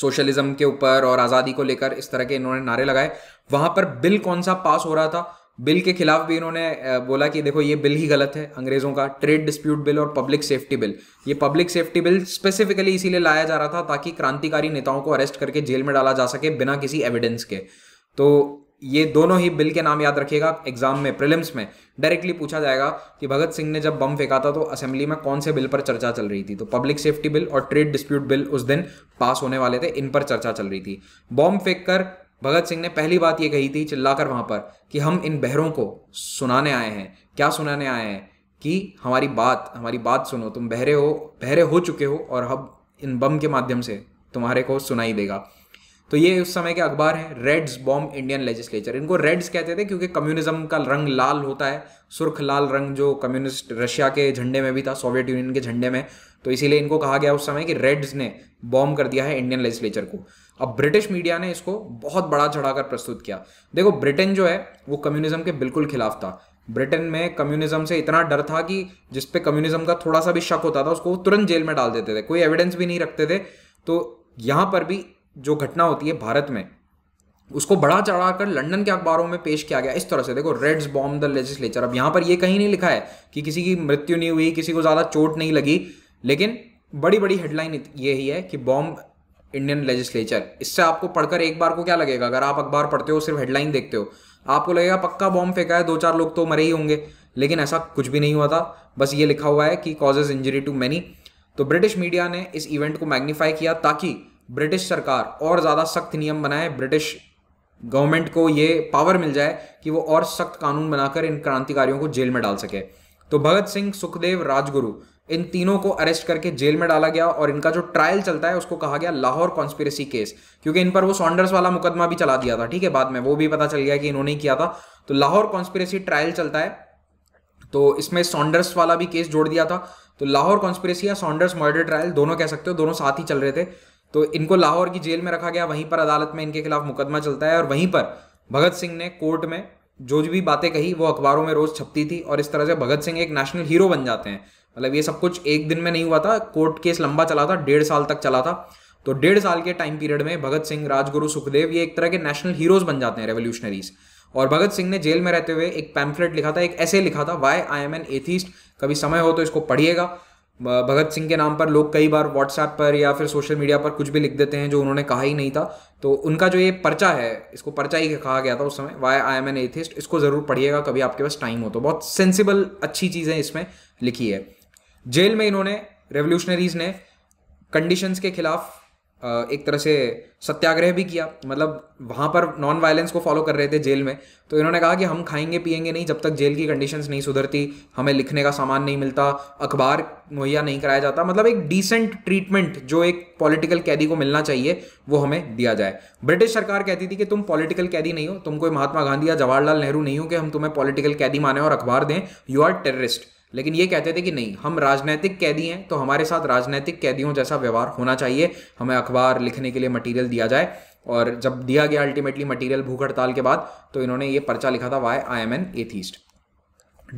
सोशलिज्म के ऊपर और आज़ादी को लेकर इस तरह के इन्होंने नारे लगाए वहां पर बिल कौन सा पास हो रहा था बिल के खिलाफ भी इन्होंने बोला कि देखो ये बिल ही गलत है अंग्रेजों का ट्रेड डिस्प्यूट बिल और पब्लिक सेफ्टी बिल ये पब्लिक सेफ्टी बिल स्पेसिफिकली इसीलिए लाया जा रहा था ताकि क्रांतिकारी नेताओं को अरेस्ट करके जेल में डाला जा सके बिना किसी एविडेंस के तो ये दोनों ही बिल के नाम याद रखिएगा एग्जाम में प्रिलिम्स में डायरेक्टली पूछा जाएगा कि भगत सिंह ने जब बम फेंका था तो असेंबली में कौन से बिल पर चर्चा चल रही थी तो पब्लिक सेफ्टी बिल और ट्रेड डिस्प्यूट बिल उस दिन पास होने वाले थे इन पर चर्चा चल रही थी बॉम्ब फेंक कर भगत सिंह ने पहली बात ये कही थी चिल्लाकर वहां पर कि हम इन बहरों को सुनाने आए हैं क्या सुनाने आए हैं कि हमारी बात हमारी बात सुनो तुम बहरे हो बहरे हो चुके हो और हम इन बम के माध्यम से तुम्हारे को सुनाई देगा तो ये उस समय के अखबार हैं रेड्स बॉम्ब इंडियन लेजिस्लेचर इनको रेड्स कहते थे क्योंकि कम्युनिज्म का रंग लाल होता है सुर्ख लाल रंग जो कम्युनिस्ट रशिया के झंडे में भी था सोवियत यूनियन के झंडे में तो इसीलिए इनको कहा गया उस समय कि रेड्स ने बॉम्ब कर दिया है इंडियन लेजिस्लेचर को अब ब्रिटिश मीडिया ने इसको बहुत बड़ा चढ़ाकर प्रस्तुत किया देखो ब्रिटेन जो है वो कम्युनिज्म के बिल्कुल खिलाफ था ब्रिटेन में कम्युनिज्म से इतना डर था कि जिसपे कम्युनिज्म का थोड़ा सा भी शक होता था उसको तुरंत जेल में डाल देते थे कोई एविडेंस भी नहीं रखते थे तो यहां पर भी जो घटना होती है भारत में उसको बड़ा चढ़ाकर लंदन के अखबारों में पेश किया गया इस तरह से देखो रेड्स बॉम्ब द लेजिस्लेचर अब यहां पर यह कहीं नहीं लिखा है कि किसी की मृत्यु नहीं हुई किसी को ज़्यादा चोट नहीं लगी लेकिन बड़ी बड़ी हेडलाइन ये ही है कि बॉम्ब इंडियन लेजिस्लेचर इससे आपको पढ़कर एक बार को क्या लगेगा अगर आप अखबार पढ़ते हो सिर्फ हेडलाइन देखते हो आपको लगेगा पक्का बॉम्ब फेंका है दो चार लोग तो मरे ही होंगे लेकिन ऐसा कुछ भी नहीं हुआ था बस ये लिखा हुआ है कि कॉजेज इंजरी टू मैनी तो ब्रिटिश मीडिया ने इस इवेंट को मैग्नीफाई किया ताकि ब्रिटिश सरकार और ज़्यादा सख्त नियम बनाए ब्रिटिश गवर्नमेंट को ये पावर मिल जाए कि वो और सख्त कानून बनाकर इन क्रांतिकारियों को जेल में डाल सके तो भगत सिंह सुखदेव राजगुरु इन तीनों को अरेस्ट करके जेल में डाला गया और इनका जो ट्रायल चलता है उसको कहा गया लाहौर कॉन्स्पिरसी केस क्योंकि इन पर वो सॉन्डर्स वाला मुकदमा भी चला दिया था ठीक है बाद में वो भी पता चल गया कि इन्होंने ही किया था तो लाहौर कॉन्स्पिरेसी ट्रायल चलता है तो इसमें सॉन्डर्स वाला भी केस जोड़ दिया था तो लाहौर कॉन्स्पिरेसी या सॉन्डर्स मर्डर ट्रायल दोनों कह सकते हो दोनों साथ ही चल रहे थे तो इनको लाहौर की जेल में रखा गया वहीं पर अदालत में इनके खिलाफ मुकदमा चलता है और वहीं पर भगत सिंह ने कोर्ट में जो भी बातें कही वो अखबारों में रोज छपती थी और इस तरह से भगत सिंह एक नेशनल हीरो बन जाते हैं मतलब ये सब कुछ एक दिन में नहीं हुआ था कोर्ट केस लंबा चला था डेढ़ साल तक चला था तो डेढ़ साल के टाइम पीरियड में भगत सिंह राजगुरु सुखदेव ये एक तरह के नेशनल हीरोज बन जाते हैं रेवोल्यूशनरीज और भगत सिंह ने जेल में रहते हुए एक पैम्फलेट लिखा था एक ऐसे लिखा था why I am an atheist कभी समय हो तो इसको पढ़िएगा भगत सिंह के नाम पर लोग कई बार व्हाट्सएप पर या फिर सोशल मीडिया पर कुछ भी लिख देते हैं जो उन्होंने कहा ही नहीं था तो उनका जो ये पर्चा है इसको पर्चा ही कहा गया था उस समय why I am an atheist इसको ज़रूर पढ़िएगा कभी आपके पास टाइम हो तो बहुत सेंसिबल अच्छी चीज़ें इसमें लिखी है जेल में इन्होंने रेवोल्यूशनरीज ने कंडीशंस के खिलाफ एक तरह से सत्याग्रह भी किया मतलब वहाँ पर नॉन वायलेंस को फॉलो कर रहे थे जेल में तो इन्होंने कहा कि हम खाएंगे पिएंगे नहीं जब तक जेल की कंडीशंस नहीं सुधरती हमें लिखने का सामान नहीं मिलता अखबार मुहैया नहीं कराया जाता मतलब एक डिसेंट ट्रीटमेंट जो एक पॉलिटिकल कैदी को मिलना चाहिए वो हमें दिया जाए ब्रिटिश सरकार कहती थी कि तुम पॉलिटिकल कैदी नहीं हो तुम कोई महात्मा गांधी या जवाहरलाल नेहरू नहीं हो कि हम तुम्हें पॉलिटिकल कैदी माने और अखबार दें यू आर टेररिस्ट लेकिन ये कहते थे कि नहीं हम राजनैतिक कैदी हैं तो हमारे साथ राजनैतिक कैदियों जैसा व्यवहार होना चाहिए हमें अखबार लिखने के लिए मटेरियल दिया जाए और जब दिया गया अल्टीमेटली मटेरियल भूख हड़ताल के बाद तो इन्होंने ये पर्चा लिखा था why I am an atheist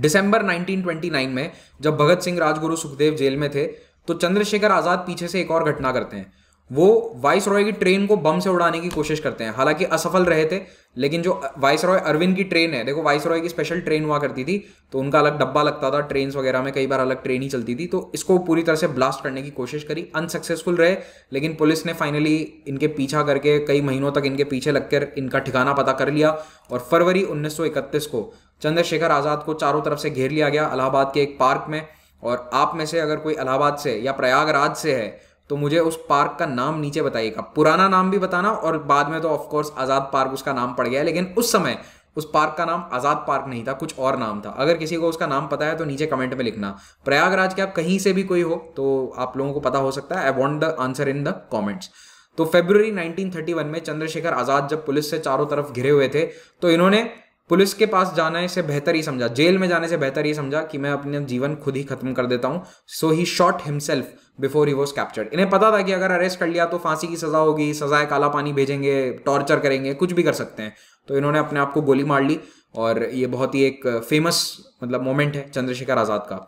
दिसंबर 1929 में जब भगत सिंह राजगुरु सुखदेव जेल में थे तो चंद्रशेखर आज़ाद पीछे से एक और घटना करते हैं वो वाइस रॉय की ट्रेन को बम से उड़ाने की कोशिश करते हैं हालांकि असफल रहे थे लेकिन जो वाइस रॉय अरविंद की ट्रेन है देखो वाइस रॉय की स्पेशल ट्रेन हुआ करती थी तो उनका अलग डब्बा लगता था ट्रेन वगैरह में कई बार अलग ट्रेन ही चलती थी तो इसको पूरी तरह से ब्लास्ट करने की कोशिश करी अनसक्सेसफुल रहे लेकिन पुलिस ने फाइनली इनके पीछा करके कई महीनों तक इनके पीछे लगकर इनका ठिकाना पता कर लिया और फरवरी उन्नीस को चंद्रशेखर आज़ाद को चारों तरफ से घेर लिया गया इलाहाबाद के एक पार्क में और आप में से अगर कोई इलाहाबाद से या प्रयागराज से है तो मुझे उस पार्क का नाम नीचे बताइएगा पुराना नाम भी बताना और बाद में तो ऑफकोर्स आज़ाद पार्क उसका नाम पड़ गया लेकिन उस समय उस पार्क का नाम आज़ाद पार्क नहीं था कुछ और नाम था अगर किसी को उसका नाम पता है तो नीचे कमेंट में लिखना प्रयागराज के आप कहीं से भी कोई हो तो आप लोगों को पता हो सकता है I want the answer in the comments तो फेब्रुवरी 1931 में चंद्रशेखर आज़ाद जब पुलिस से चारों तरफ घिरे हुए थे तो इन्होंने पुलिस के पास जाने से बेहतर ही समझा जेल में जाने से बेहतर ही समझा कि मैं अपने जीवन खुद ही खत्म कर देता हूँ so he shot himself before he was captured इन्हें पता था कि अगर अरेस्ट कर लिया तो फांसी की सजा होगी सजाए काला पानी भेजेंगे टॉर्चर करेंगे कुछ भी कर सकते हैं तो इन्होंने अपने आप को गोली मार ली और ये बहुत ही एक फेमस मतलब मोमेंट है चंद्रशेखर आज़ाद का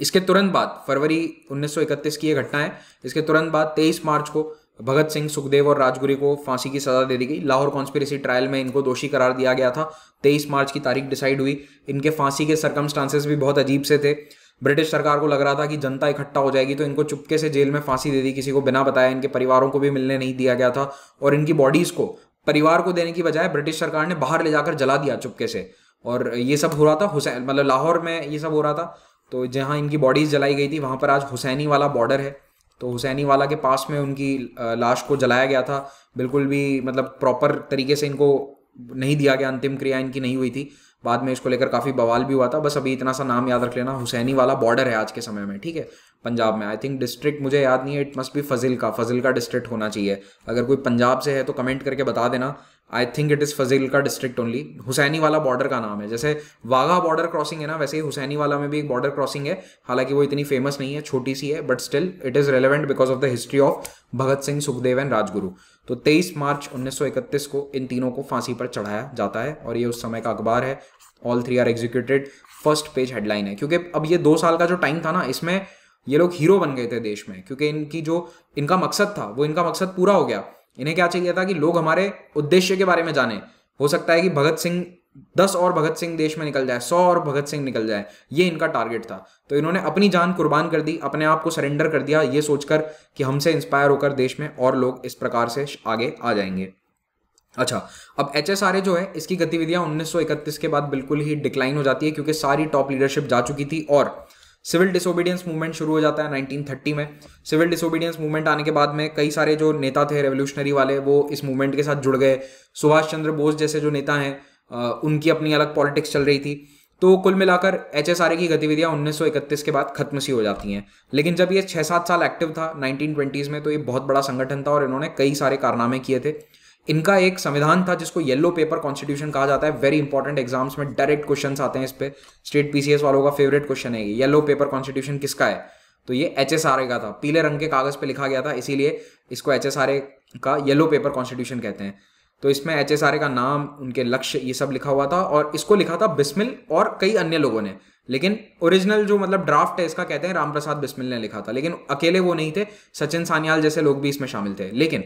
इसके तुरंत बाद फरवरी 1931 की ये घटना है इसके तुरंत बाद 23 मार्च को भगत सिंह सुखदेव और राजगुरु को फांसी की सजा दे दी गई लाहौर कॉन्स्पिरसी ट्रायल में इनको दोषी करार दिया गया था तेईस मार्च की तारीख डिसाइड हुई इनके फांसी के सर्कमस्टांसेस भी बहुत अजीब से थे ब्रिटिश सरकार को लग रहा था कि जनता इकट्ठा हो जाएगी तो इनको चुपके से जेल में फांसी दे दी किसी को बिना बताया इनके परिवारों को भी मिलने नहीं दिया गया था और इनकी बॉडीज़ को परिवार को देने की बजाय ब्रिटिश सरकार ने बाहर ले जाकर जला दिया चुपके से और ये सब हो रहा था हुसैन मतलब लाहौर में ये सब हो रहा था तो जहाँ इनकी बॉडीज़ जलाई गई थी वहाँ पर आज हुसैनी वाला बॉर्डर है तो हुसैनी वाला के पास में उनकी लाश को जलाया गया था बिल्कुल भी मतलब प्रॉपर तरीके से इनको नहीं दिया गया अंतिम क्रिया इनकी नहीं हुई थी बाद में इसको लेकर काफ़ी बवाल भी हुआ था बस अभी इतना सा नाम याद रख लेना हुसैनी वाला बॉर्डर है आज के समय में ठीक है पंजाब में आई थिंक डिस्ट्रिक्ट मुझे याद नहीं है it must be Fazilka Fazilka district होना चाहिए अगर कोई पंजाब से है तो कमेंट करके बता देना I think it is Fazilka district only Husaini वाला बॉर्डर का नाम है जैसे वाघा बॉर्डर क्रॉसिंग है ना वैसे ही हुसैनी वाला में भी एक बॉर्डर क्रॉसिंग है हालांकि वो इतनी फेमस नहीं है छोटी सी है but still it is relevant because of the history of Bhagat Singh Sukhdev and Rajguru तो 23 मार्च 1931 को इन तीनों को फांसी पर चढ़ाया जाता है और ये उस समय का अखबार है all three are executed first page headline है क्योंकि अब ये दो साल का जो टाइम था ना इसमें ये लोग हीरो बन गए थे देश में क्योंकि इनकी जो इनका मकसद था वो इनका मकसद पूरा हो गया इन्हें क्या चाहिए था कि लोग हमारे उद्देश्य के बारे में जाने हो सकता है कि भगत सिंह दस और भगत सिंह देश में निकल जाए सौ और भगत सिंह निकल जाए ये इनका टारगेट था तो इन्होंने अपनी जान कुर्बान कर दी अपने आप को सरेंडर कर दिया ये सोचकर कि हमसे इंस्पायर होकर देश में और लोग इस प्रकार से आगे आ जाएंगे अच्छा अब एच जो है इसकी गतिविधियां 1931 के बाद बिल्कुल ही डिक्लाइन हो जाती है क्योंकि सारी टॉप लीडरशिप जा चुकी थी और सिविल डिसोबीडियंस मूवमेंट शुरू हो जाता है 1930 में सिविल डिसोबीडियंस मूवमेंट आने के बाद में कई सारे जो नेता थे रेवोल्यूशनरी वाले वो इस मूवमेंट के साथ जुड़ गए सुभाष चंद्र बोस जैसे जो नेता हैं उनकी अपनी अलग पॉलिटिक्स चल रही थी तो कुल मिलाकर एच की गतिविधियां उन्नीस के बाद खत्म सी हो जाती हैं लेकिन जब ये छः सात साल एक्टिव था नाइनटीन में तो ये बहुत बड़ा संगठन था और इन्होंने कई सारे कारनामे किए थे इनका एक संविधान था जिसको येलो पेपर कॉन्स्टिट्यूशन कहा जाता है वेरी इंपॉर्टेंट एग्जाम्स में डायरेक्ट क्वेश्चन आते हैं इस पर स्टेट पीसीएस वालों का फेवरेट क्वेश्चन है ये येलो पेपर कॉन्स्टिट्यूशन किसका है तो ये एच एस आर ए का था पीले रंग के कागज पे लिखा गया था इसीलिए इसको एच एस आर ए का येलो पेपर कॉन्स्टिट्यूशन कहते हैं तो इसमें एच एस आर ए का नाम उनके लक्ष्य ये सब लिखा हुआ था और इसको लिखा था बिस्मिल और कई अन्य लोगों ने लेकिन ओरिजिनल जो मतलब ड्राफ्ट है इसका कहते हैं रामप्रसाद बिस्मिल ने लिखा था लेकिन अकेले वो नहीं थे सचिन सानियाल जैसे लोग भी इसमें शामिल थे लेकिन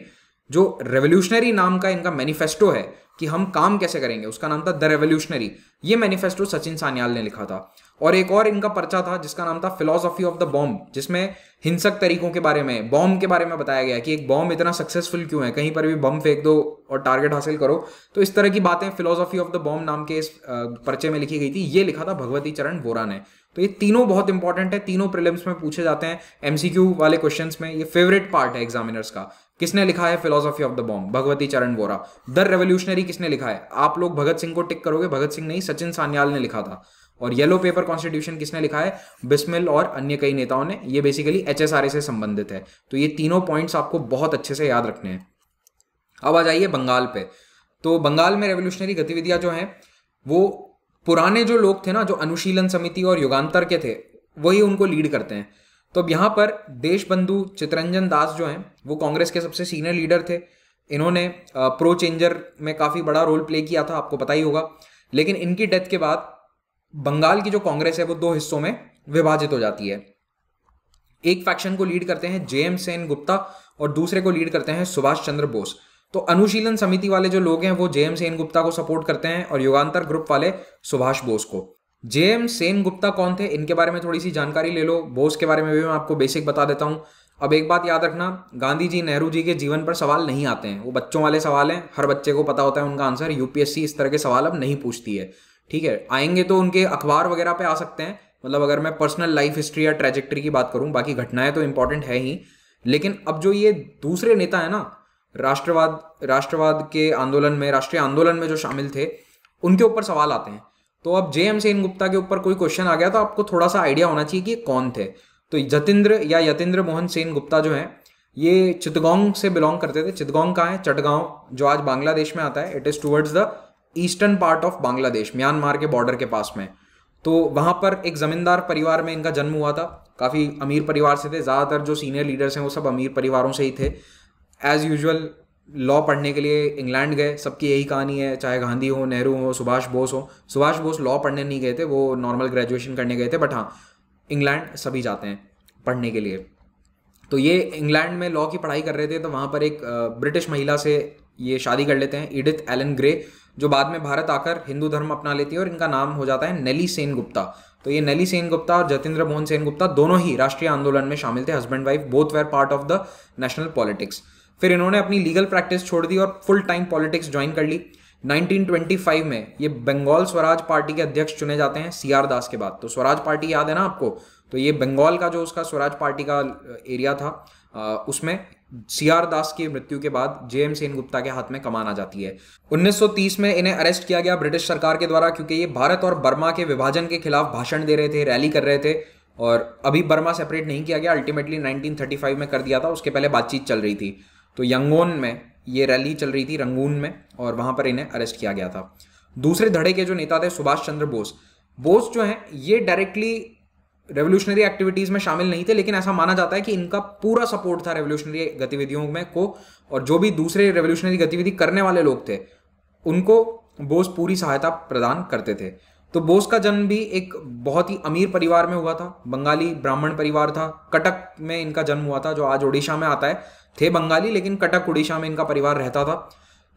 जो रेवोल्यूशनरी नाम का इनका मैनिफेस्टो है कि हम काम कैसे करेंगे उसका नाम था द रेवोल्यूशनरी ये मैनिफेस्टो सचिन सान्याल ने लिखा था और एक और इनका पर्चा था जिसका नाम था फिलोसॉफी ऑफ द बॉम्ब जिसमें हिंसक तरीकों के बारे में बॉम्ब के बारे में बताया गया कि एक बॉम्ब इतना सक्सेसफुल क्यों है कहीं पर भी बम फेंक दो और टारगेट हासिल करो तो इस तरह की बातें फिलोसॉफी ऑफ द बॉम्ब नाम के इस पर्चे में लिखी गई थी ये लिखा था भगवती चरण बोरा ने तो ये तीनों बहुत इंपॉर्टेंट है तीनों प्रिलिम्स में पूछे जाते हैं एमसीक्यू वाले क्वेश्चंस में ये फेवरेट पार्ट है एग्जामिनर्स का किसने लिखा है philosophy of the bomb Bhagwati Charan Vohra the revolutionary किसने लिखा है आप लोग भगत सिंह को टिक करोगे भगत सिंह नहीं सचिन सान्याल ने लिखा था और येलो पेपर कॉन्स्टिट्यूशन किसने लिखा है बिस्मिल और अन्य कई नेताओं ने ये बेसिकली एच से संबंधित है तो ये तीनों पॉइंट्स आपको बहुत अच्छे से याद रखने हैं अब आ जाइए बंगाल पे तो बंगाल में रेवोल्यूशनरी गतिविधियां जो हैं वो पुराने जो लोग थे ना जो अनुशीलन समिति और युगांतर के थे वही उनको लीड करते हैं तो अब यहाँ पर देश बंधु चितरंजन दास जो हैं वो कांग्रेस के सबसे सीनियर लीडर थे इन्होंने प्रो चेंजर में काफ़ी बड़ा रोल प्ले किया था आपको पता ही होगा लेकिन इनकी डेथ के बाद बंगाल की जो कांग्रेस है वो दो हिस्सों में विभाजित हो जाती है एक फैक्शन को लीड करते हैं जे एम सेन गुप्ता और दूसरे को लीड करते हैं सुभाष चंद्र बोस तो अनुशीलन समिति वाले जो लोग हैं वो जे एम सेन गुप्ता को सपोर्ट करते हैं और युगांतर ग्रुप वाले सुभाष बोस को जे सेन गुप्ता कौन थे इनके बारे में थोड़ी सी जानकारी ले लो बोस के बारे में भी मैं आपको बेसिक बता देता हूँ अब एक बात याद रखना गांधी जी नेहरू जी के जीवन पर सवाल नहीं आते हैं वो बच्चों वाले सवाल हैं हर बच्चे को पता होता है उनका आंसर यूपीएससी इस तरह के सवाल अब नहीं पूछती है ठीक है आएंगे तो उनके अखबार वगैरह पे आ सकते हैं मतलब अगर मैं पर्सनल लाइफ हिस्ट्री या ट्रेजेक्ट्री की बात करूँ बाकी घटनाएं तो इंपॉर्टेंट है ही लेकिन अब जो ये दूसरे नेता है ना राष्ट्रवाद राष्ट्रवाद के आंदोलन में राष्ट्रीय आंदोलन में जो शामिल थे उनके ऊपर सवाल आते हैं तो अब जे एम सेन गुप्ता के ऊपर कोई क्वेश्चन आ गया तो आपको थोड़ा सा आइडिया होना चाहिए कि ये कौन थे तो जतेंद्र या यतेंद्र मोहन सेन गुप्ता जो है ये चितगोंग से बिलोंग करते थे चितगोंग कहाँ है चटगांव जो आज बांग्लादेश में आता है it is towards the eastern part of Bangladesh Myanmar के बॉर्डर के पास में तो वहाँ पर एक ज़मींदार परिवार में इनका जन्म हुआ था काफ़ी अमीर परिवार से थे ज़्यादातर जो सीनियर लीडर्स हैं वो सब अमीर परिवारों से ही थे एज़ यूजल लॉ पढ़ने के लिए इंग्लैंड गए सबकी यही कहानी है चाहे गांधी हो नेहरू हो सुभाष बोस हो सुभाष बोस लॉ पढ़ने नहीं गए थे वो नॉर्मल ग्रेजुएशन करने गए थे बट हाँ इंग्लैंड सभी जाते हैं पढ़ने के लिए तो ये इंग्लैंड में लॉ की पढ़ाई कर रहे थे तो वहाँ पर एक ब्रिटिश महिला से ये शादी कर लेते हैं इडिथ एलन ग्रे जो बाद में भारत आकर हिंदू धर्म अपना लेती है और इनका नाम हो जाता है नली सेन गुप्ता तो ये नली सेन गुप्ता और जतेंद्र मोहन सेन गुप्ता दोनों ही राष्ट्रीय आंदोलन में शामिल थे husband wife both were part of the national politics फिर इन्होंने अपनी लीगल प्रैक्टिस छोड़ दी और फुल टाइम पॉलिटिक्स ज्वाइन कर ली 1925 में ये बंगाल स्वराज पार्टी के अध्यक्ष चुने जाते हैं सी आर दास के बाद तो स्वराज पार्टी याद है ना आपको तो ये बंगाल का जो उसका स्वराज पार्टी का एरिया था उसमें सी आर दास की मृत्यु के बाद जे एम सेन गुप्ता के हाथ में कमान आ जाती है 1930 में इन्हें अरेस्ट किया गया ब्रिटिश सरकार के द्वारा क्योंकि ये भारत और बर्मा के विभाजन के खिलाफ भाषण दे रहे थे रैली कर रहे थे और अभी बर्मा सेपरेट नहीं किया गया अल्टीमेटली 1935 में कर दिया था उसके पहले बातचीत चल रही थी तो यंगोन में ये रैली चल रही थी रंगून में और वहां पर इन्हें अरेस्ट किया गया था दूसरे धड़े के जो नेता थे सुभाष चंद्र बोस बोस जो हैं ये डायरेक्टली रेवोल्यूशनरी एक्टिविटीज़ में शामिल नहीं थे लेकिन ऐसा माना जाता है कि इनका पूरा सपोर्ट था रेवोल्यूशनरी गतिविधियों में को और जो भी दूसरे रेवोल्यूशनरी गतिविधि करने वाले लोग थे उनको बोस पूरी सहायता प्रदान करते थे तो बोस का जन्म भी एक बहुत ही अमीर परिवार में हुआ था बंगाली ब्राह्मण परिवार था कटक में इनका जन्म हुआ था जो आज ओडिशा में आता है थे बंगाली लेकिन कटक उड़ीसा में इनका परिवार रहता था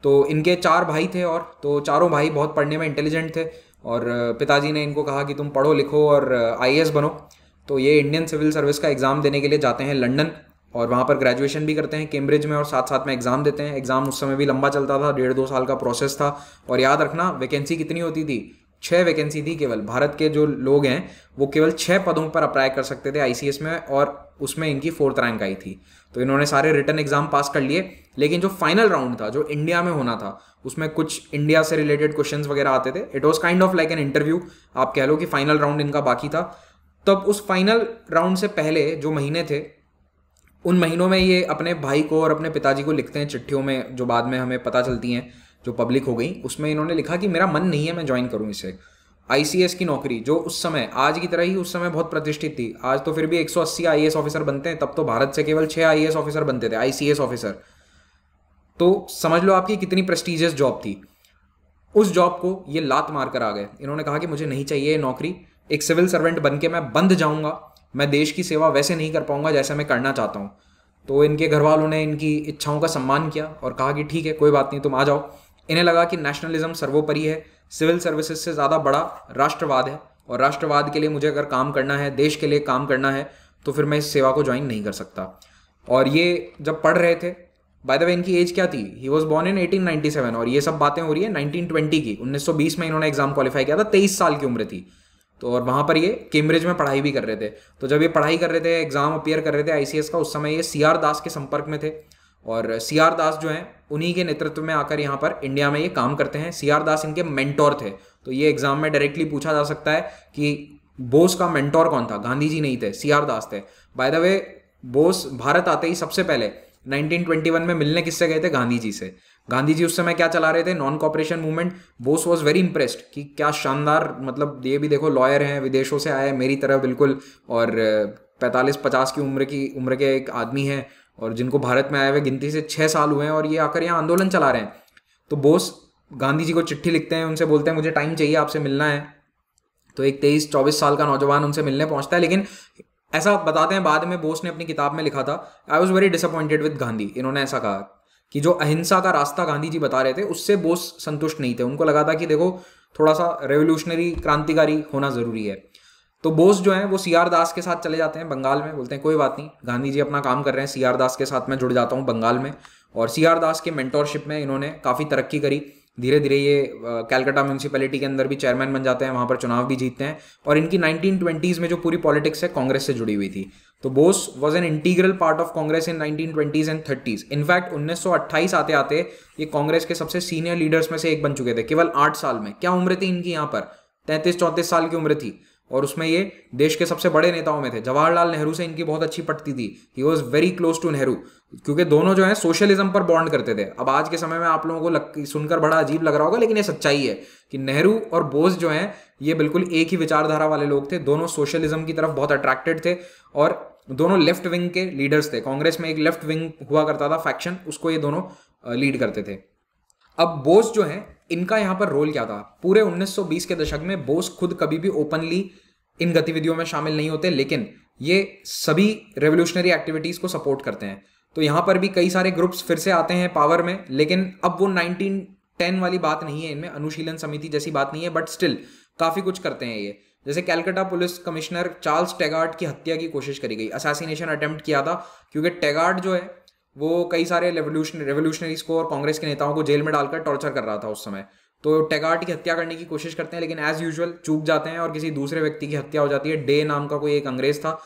तो इनके चार भाई थे और तो चारों भाई बहुत पढ़ने में इंटेलिजेंट थे और पिताजी ने इनको कहा कि तुम पढ़ो लिखो और आई बनो तो ये इंडियन सिविल सर्विस का एग्ज़ाम देने के लिए जाते हैं लंदन और वहाँ पर ग्रेजुएशन भी करते हैं कैम्ब्रिज में और साथ साथ में एग्ज़ाम देते हैं एग्ज़ाम उस समय भी लंबा चलता था डेढ़ दो साल का प्रोसेस था और याद रखना वैकेंसी कितनी होती थी छः वैकेंसी थी केवल भारत के जो लोग हैं वो केवल छः पदों पर अप्लाई कर सकते थे आई में और उसमें इनकी फोर्थ रैंक आई थी तो इन्होंने सारे रिटर्न एग्जाम पास कर लिए लेकिन जो फाइनल राउंड था जो इंडिया में होना था उसमें कुछ इंडिया से रिलेटेड क्वेश्चन वगैरह आते थे it was kind of like an interview आप कह लो कि फाइनल राउंड इनका बाकी था तब उस फाइनल राउंड से पहले जो महीने थे उन महीनों में ये अपने भाई को और अपने पिताजी को लिखते हैं चिट्ठियों में जो बाद में हमें पता चलती हैं जो पब्लिक हो गई उसमें इन्होंने लिखा कि मेरा मन नहीं है मैं ज्वाइन करूँ इसे आईसीएस की नौकरी जो उस समय आज की तरह ही उस समय बहुत प्रतिष्ठित थी आज तो फिर भी 180 सौ ऑफिसर बनते हैं तब तो भारत से केवल छः आई ऑफिसर बनते थे आईसीएस ऑफिसर तो समझ लो आपकी कितनी प्रेस्टिजियस जॉब थी उस जॉब को ये लात मार कर आ गए इन्होंने कहा कि मुझे नहीं चाहिए ये नौकरी एक सिविल सर्वेंट बन के मैं बंद जाऊंगा मैं देश की सेवा वैसे नहीं कर पाऊंगा जैसे मैं करना चाहता हूँ तो इनके घर वालों ने इनकी इच्छाओं का सम्मान किया और कहा कि ठीक है कोई बात नहीं तुम आ जाओ इन्हें लगा कि नेशनलिज्म सर्वोपरि है सिविल सर्विसेज से ज़्यादा बड़ा राष्ट्रवाद है और राष्ट्रवाद के लिए मुझे अगर काम करना है देश के लिए काम करना है तो फिर मैं इस सेवा को ज्वाइन नहीं कर सकता और ये जब पढ़ रहे थे बाय द वे इनकी एज क्या थी ही वॉज बॉर्न इन 1897 और ये सब बातें हो रही है 1920 की 1920 में इन्होंने एग्जाम क्वालिफाई किया था 23 साल की उम्र थी तो और वहाँ पर ये कैम्ब्रिज में पढ़ाई भी कर रहे थे तो जब ये पढ़ाई कर रहे थे एग्जाम अपियर कर रहे थे आईसीएस का उस समय ये सी आर दास के संपर्क में थे और सी आर दास जो हैं उन्हीं के नेतृत्व में आकर यहाँ पर इंडिया में ये काम करते हैं सी आर दास इनके मेंटोर थे तो ये एग्जाम में डायरेक्टली पूछा जा सकता है कि बोस का मेंटोर कौन था गांधी जी नहीं थे सी आर दास थे by the way Bose Bharat आते ही सबसे पहले 1921 में मिलने किससे गए थे गांधी जी से गांधी जी उस समय क्या चला रहे थे non cooperation movement Bose was very impressed कि क्या शानदार मतलब ये भी देखो लॉयर हैं विदेशों से आए मेरी तरह बिल्कुल और पैंतालीस पचास की उम्र की उम्र के एक आदमी हैं और जिनको भारत में आए हुए गिनती से छः साल हुए हैं और ये आकर यहाँ आंदोलन चला रहे हैं तो बोस गांधी जी को चिट्ठी लिखते हैं उनसे बोलते हैं मुझे टाइम चाहिए आपसे मिलना है तो एक तेईस चौबीस साल का नौजवान उनसे मिलने पहुंचता है लेकिन ऐसा बताते हैं बाद में बोस ने अपनी किताब में लिखा था I was very disappointed with Gandhi इन्होंने ऐसा कहा कि जो अहिंसा का रास्ता गांधी जी बता रहे थे उससे बोस संतुष्ट नहीं थे उनको लगा था कि देखो थोड़ा सा रेवोल्यूशनरी क्रांतिकारी होना ज़रूरी है तो बोस जो है वो सी आर दास के साथ चले जाते हैं बंगाल में बोलते हैं कोई बात नहीं गांधी जी अपना काम कर रहे हैं सी आर दास के साथ मैं जुड़ जाता हूँ बंगाल में और सी आर दास के मेंटोरशिप में इन्होंने काफ़ी तरक्की करी धीरे धीरे ये कैलकाटा म्यूनसिपैलिटी के अंदर भी चेयरमैन बन जाते हैं वहाँ पर चुनाव भी जीतते हैं और इनकी नाइनटीन में जो पूरी पॉलिटिक्स है कांग्रेस से जुड़ी हुई थी तो Bose was an integral part of Congress in twenties and thirties in fact उन्नीस आते आते ये कांग्रेस के सबसे सीनियर लीडर्स में से एक बन चुके थे केवल आठ साल में क्या उम्र थी इनकी यहाँ पर तैंतीस चौंतीस साल की उम्र थी और उसमें ये देश के सबसे बड़े नेताओं में थे जवाहरलाल नेहरू से इनकी बहुत अच्छी पटती थी he was very close to Nehru क्योंकि दोनों जो है सोशलिज्म पर बॉन्ड करते थे अब आज के समय में आप लोगों को लग, सुनकर बड़ा अजीब लग रहा होगा लेकिन ये सच्चाई है कि नेहरू और बोस जो है ये बिल्कुल एक ही विचारधारा वाले लोग थे दोनों सोशलिज्म की तरफ बहुत अट्रैक्टेड थे और दोनों लेफ्ट विंग के लीडर्स थे कांग्रेस में एक लेफ्ट विंग हुआ करता था फैक्शन उसको ये दोनों लीड करते थे अब बोस जो है इनका यहाँ पर रोल क्या था पूरे 1920 के दशक में बोस खुद कभी भी ओपनली इन गतिविधियों में शामिल नहीं होते लेकिन ये सभी रेवोल्यूशनरी एक्टिविटीज़ को सपोर्ट करते हैं तो यहाँ पर भी कई सारे ग्रुप्स फिर से आते हैं पावर में लेकिन अब वो नाइनटीन टेन वाली बात नहीं है इनमें अनुशीलन समिति जैसी बात नहीं है बट स्टिल काफ़ी कुछ करते हैं ये जैसे Calcutta police commissioner Charles Tegart की हत्या की कोशिश करी गई असासीनेशन अटेम्प्ट किया था क्योंकि टेगार्ड जो है वो कई सारे रेवोल्यूशन रेवोल्यूशनरीज को और कांग्रेस के नेताओं को जेल में डालकर टॉर्चर कर रहा था उस समय तो टेगार्ट की हत्या करने की कोशिश करते हैं लेकिन एज यूजल चूक जाते हैं और किसी दूसरे व्यक्ति की हत्या हो जाती है डे नाम का कोई एक अंग्रेज था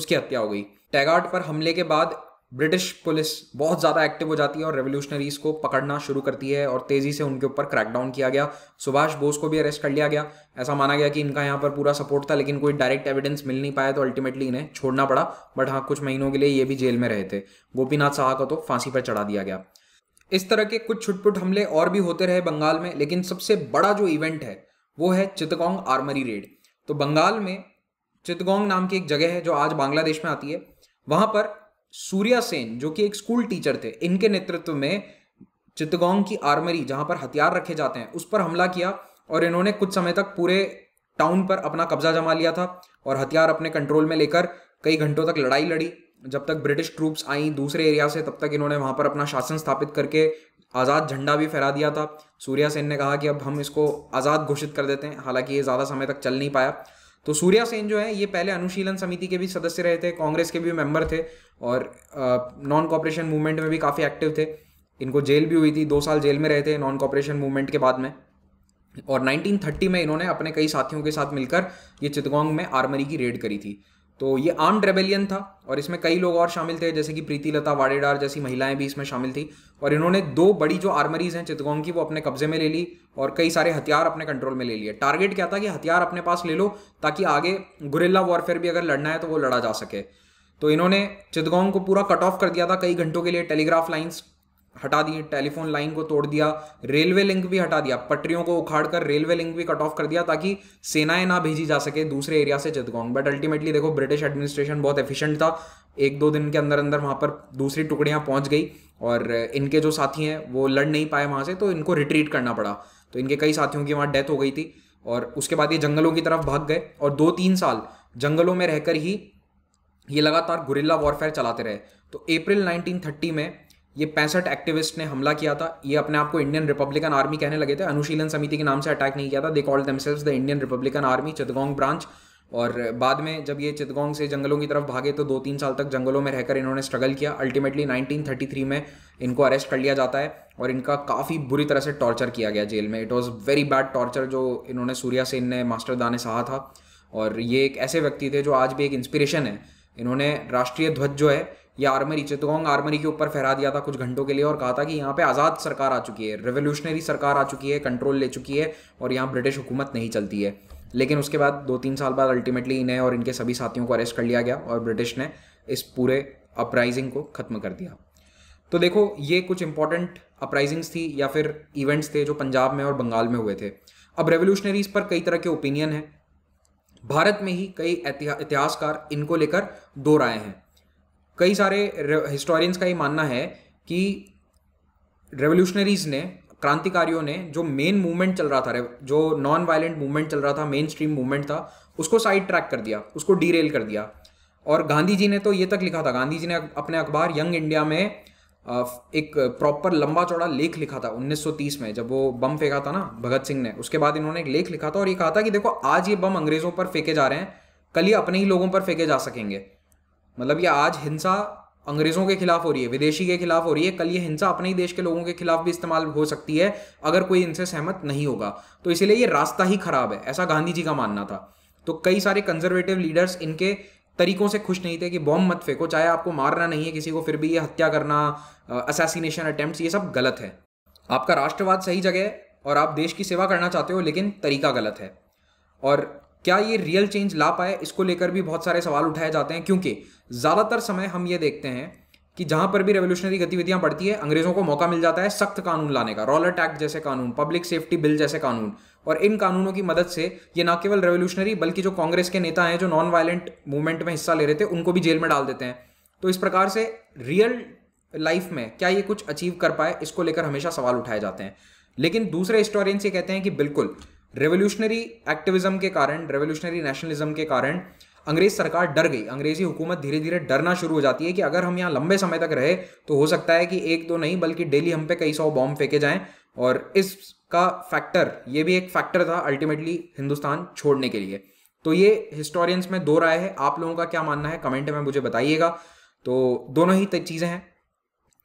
उसकी हत्या हो गई टैगार्ट पर हमले के बाद ब्रिटिश पुलिस बहुत ज़्यादा एक्टिव हो जाती है और रेवोल्यूशनरीज को पकड़ना शुरू करती है और तेज़ी से उनके ऊपर क्रैकडाउन किया गया सुभाष बोस को भी अरेस्ट कर लिया गया ऐसा माना गया कि इनका यहाँ पर पूरा सपोर्ट था लेकिन कोई डायरेक्ट एविडेंस मिल नहीं पाया तो अल्टीमेटली इन्हें छोड़ना पड़ा बट हाँ कुछ महीनों के लिए ये भी जेल में रहे थे गोपीनाथ शाह को तो फांसी पर चढ़ा दिया गया इस तरह के कुछ छुटपुट हमले और भी होते रहे बंगाल में लेकिन सबसे बड़ा जो इवेंट है वो है चितगोंग आर्मरी रेड तो बंगाल में चितगोंग नाम की एक जगह है जो आज बांग्लादेश में आती है वहाँ पर सूर्या सेन जो कि एक स्कूल टीचर थे इनके नेतृत्व में चित्तगोंग की आर्मरी जहां पर हथियार रखे जाते हैं उस पर हमला किया और इन्होंने कुछ समय तक पूरे टाउन पर अपना कब्जा जमा लिया था और हथियार अपने कंट्रोल में लेकर कई घंटों तक लड़ाई लड़ी जब तक ब्रिटिश ट्रूप्स आई दूसरे एरिया से तब तक इन्होंने वहां पर अपना शासन स्थापित करके आज़ाद झंडा भी फहरा दिया था सूर्या सेन ने कहा कि अब हम इसको आज़ाद घोषित कर देते हैं हालांकि ये ज़्यादा समय तक चल नहीं पाया तो सूर्या सेन जो है ये पहले अनुशीलन समिति के भी सदस्य रहे थे कांग्रेस के भी मेंबर थे और नॉन कॉपरेशन मूवमेंट में भी काफ़ी एक्टिव थे इनको जेल भी हुई थी दो साल जेल में रहे थे नॉन कॉपरेशन मूवमेंट के बाद में और 1930 में इन्होंने अपने कई साथियों के साथ मिलकर ये चितगोंग में आर्मरी की रेड करी थी तो ये आर्म रेबेलियन था और इसमें कई लोग और शामिल थे जैसे कि प्रीति लता वाडेडार जैसी महिलाएं भी इसमें शामिल थी और इन्होंने दो बड़ी जो आर्मरीज हैं चितगोंग की वो अपने कब्जे में ले ली और कई सारे हथियार अपने कंट्रोल में ले लिए टारगेट क्या था कि हथियार अपने पास ले लो ताकि आगे गुरिल्ला वॉरफेयर भी अगर लड़ना है तो वो लड़ा जा सके तो इन्होंने चितगोंग को पूरा कट ऑफ कर दिया था कई घंटों के लिए टेलीग्राफ लाइन्स हटा दिए टेलीफोन लाइन को तोड़ दिया रेलवे लिंक भी हटा दिया पटरियों को उखाड़ कर रेलवे लिंक भी कट ऑफ कर दिया ताकि सेनाएं ना भेजी जा सके दूसरे एरिया से चितगोंग बट अल्टीमेटली देखो ब्रिटिश एडमिनिस्ट्रेशन बहुत एफिशिएंट था एक दो दिन के अंदर अंदर वहां पर दूसरी टुकड़ियां पहुंच गई और इनके जो साथी हैं वो लड़ नहीं पाए वहाँ से तो इनको रिट्रीट करना पड़ा तो इनके कई साथियों की वहाँ डेथ हो गई थी और उसके बाद ये जंगलों की तरफ भाग गए और दो तीन साल जंगलों में रहकर ही ये लगातार गुरिल्ला वॉरफेयर चलाते रहे तो अप्रैल 1930 में ये पैंसठ एक्टिविस्ट ने हमला किया था ये अपने आप को इंडियन रिपब्लिकन आर्मी कहने लगे थे अनुशीलन समिति के नाम से अटैक नहीं किया था they called themselves the Indian republican army Chittagong branch और बाद में जब ये चितगोंग से जंगलों की तरफ भागे तो दो तीन साल तक जंगलों में रहकर इन्होंने स्ट्रगल किया अल्टीमेटली 1933 में इनको अरेस्ट कर लिया जाता है और इनका काफ़ी बुरी तरह से टॉर्चर किया गया जेल में it was very bad torture जो इन्होंने सूर्या सेन ने मास्टर दाने ने सहा था और ये एक ऐसे व्यक्ति थे जो आज भी एक इंस्पिरेशन है इन्होंने राष्ट्रीय ध्वज जो है ये आर्मरी चितगोंग आर्मरी के ऊपर फहरा दिया था कुछ घंटों के लिए और कहा था कि यहाँ पे आज़ाद सरकार आ चुकी है रेवोल्यूशनरी सरकार आ चुकी है कंट्रोल ले चुकी है और यहाँ ब्रिटिश हुकूमत नहीं चलती है लेकिन उसके बाद दो तीन साल बाद अल्टीमेटली इन्हें और इनके सभी साथियों को अरेस्ट कर लिया गया और ब्रिटिश ने इस पूरे अपराइजिंग को ख़त्म कर दिया तो देखो ये कुछ इंपॉर्टेंट अपराइजिंग्स थी या फिर इवेंट्स थे जो पंजाब में और बंगाल में हुए थे अब रेवोल्यूशनरीज पर कई तरह के ओपिनियन हैं भारत में ही कई इतिहासकार इनको लेकर दो राय हैं कई सारे हिस्टोरियंस का ये मानना है कि रेवोल्यूशनरीज ने क्रांतिकारियों ने जो मेन मूवमेंट चल रहा था जो नॉन वायलेंट मूवमेंट चल रहा था मेन स्ट्रीम मूवमेंट था उसको साइड ट्रैक कर दिया उसको डीरेल कर दिया और गांधी जी ने तो ये तक लिखा था गांधी जी ने अपने अखबार यंग इंडिया में एक प्रॉपर लंबा चौड़ा लेख लिखा था 1930 में जब वो बम फेंका था ना भगत सिंह ने उसके बाद इन्होंने एक लेख लिखा था और ये कहा था कि देखो आज ये बम अंग्रेजों पर फेंके जा रहे हैं कल ये अपने ही लोगों पर फेंके जा सकेंगे मतलब ये आज हिंसा अंग्रेज़ों के खिलाफ हो रही है विदेशी के खिलाफ हो रही है कल ये हिंसा अपने ही देश के लोगों के खिलाफ भी इस्तेमाल हो सकती है अगर कोई इनसे सहमत नहीं होगा तो इसीलिए ये रास्ता ही खराब है ऐसा गांधी जी का मानना था तो कई सारे कंजर्वेटिव लीडर्स इनके तरीकों से खुश नहीं थे कि बॉम्ब मत फेंको चाहे आपको मारना नहीं है किसी को फिर भी ये हत्या करना असैसिनेशन अटैम्प्ट ये सब गलत है आपका राष्ट्रवाद सही जगह है और आप देश की सेवा करना चाहते हो लेकिन तरीका गलत है और क्या ये रियल चेंज ला पाए इसको लेकर भी बहुत सारे सवाल उठाए जाते हैं क्योंकि ज़्यादातर समय हम ये देखते हैं कि जहां पर भी रेवोल्यूशनरी गतिविधियां बढ़ती है अंग्रेजों को मौका मिल जाता है सख्त कानून लाने का रॉलर एक्ट जैसे कानून पब्लिक सेफ्टी बिल जैसे कानून और इन कानूनों की मदद से ये ना केवल रेवोल्यूशनरी बल्कि जो कांग्रेस के नेता हैं जो नॉन वायलेंट मूवमेंट में हिस्सा ले रहे थे उनको भी जेल में डाल देते हैं तो इस प्रकार से रियल लाइफ में क्या ये कुछ अचीव कर पाए इसको लेकर हमेशा सवाल उठाए जाते हैं लेकिन दूसरे हिस्टोरियंस ये कहते हैं कि बिल्कुल रेवोल्यूशनरी एक्टिविज्म के कारण रेवोल्यूशनरी नेशनलिज्म के कारण अंग्रेज सरकार डर गई अंग्रेजी हुकूमत धीरे धीरे डरना शुरू हो जाती है कि अगर हम यहाँ लंबे समय तक रहे तो हो सकता है कि एक दो तो नहीं बल्कि डेली हम पे कई सौ बॉम्ब फेंके जाएं और इसका फैक्टर ये भी एक फैक्टर था अल्टीमेटली हिंदुस्तान छोड़ने के लिए तो ये हिस्टोरियंस में दो राय है आप लोगों का क्या मानना है कमेंट में मुझे बताइएगा तो दोनों ही चीज़ें हैं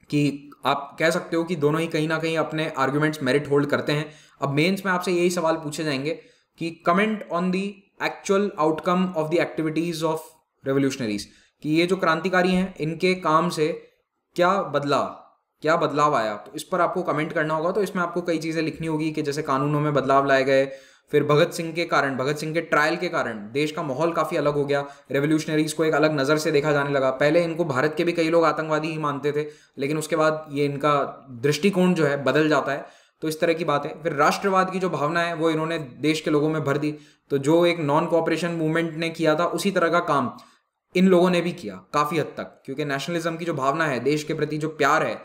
कि आप कह सकते हो कि दोनों ही कहीं ना कहीं अपने आर्ग्यूमेंट्स मेरिट होल्ड करते हैं अब मेंस में आपसे यही सवाल पूछे जाएंगे कि comment on the actual outcome of the activities of revolutionaries कि ये जो क्रांतिकारी हैं इनके काम से क्या बदलाव क्या बदलाव आया तो इस पर आपको कमेंट करना होगा तो इसमें आपको कई चीज़ें लिखनी होगी कि जैसे कानूनों में बदलाव लाए गए फिर भगत सिंह के कारण भगत सिंह के ट्रायल के कारण देश का माहौल काफ़ी अलग हो गया रेवोल्यूशनरीज को एक अलग नज़र से देखा जाने लगा पहले इनको भारत के भी कई लोग आतंकवादी ही मानते थे लेकिन उसके बाद ये इनका दृष्टिकोण जो है बदल जाता है तो इस तरह की बात है फिर राष्ट्रवाद की जो भावना है वो इन्होंने देश के लोगों में भर दी तो जो एक नॉन कॉपरेशन मूवमेंट ने किया था उसी तरह का काम इन लोगों ने भी किया काफ़ी हद तक क्योंकि नेशनलिज्म की जो भावना है देश के प्रति जो प्यार है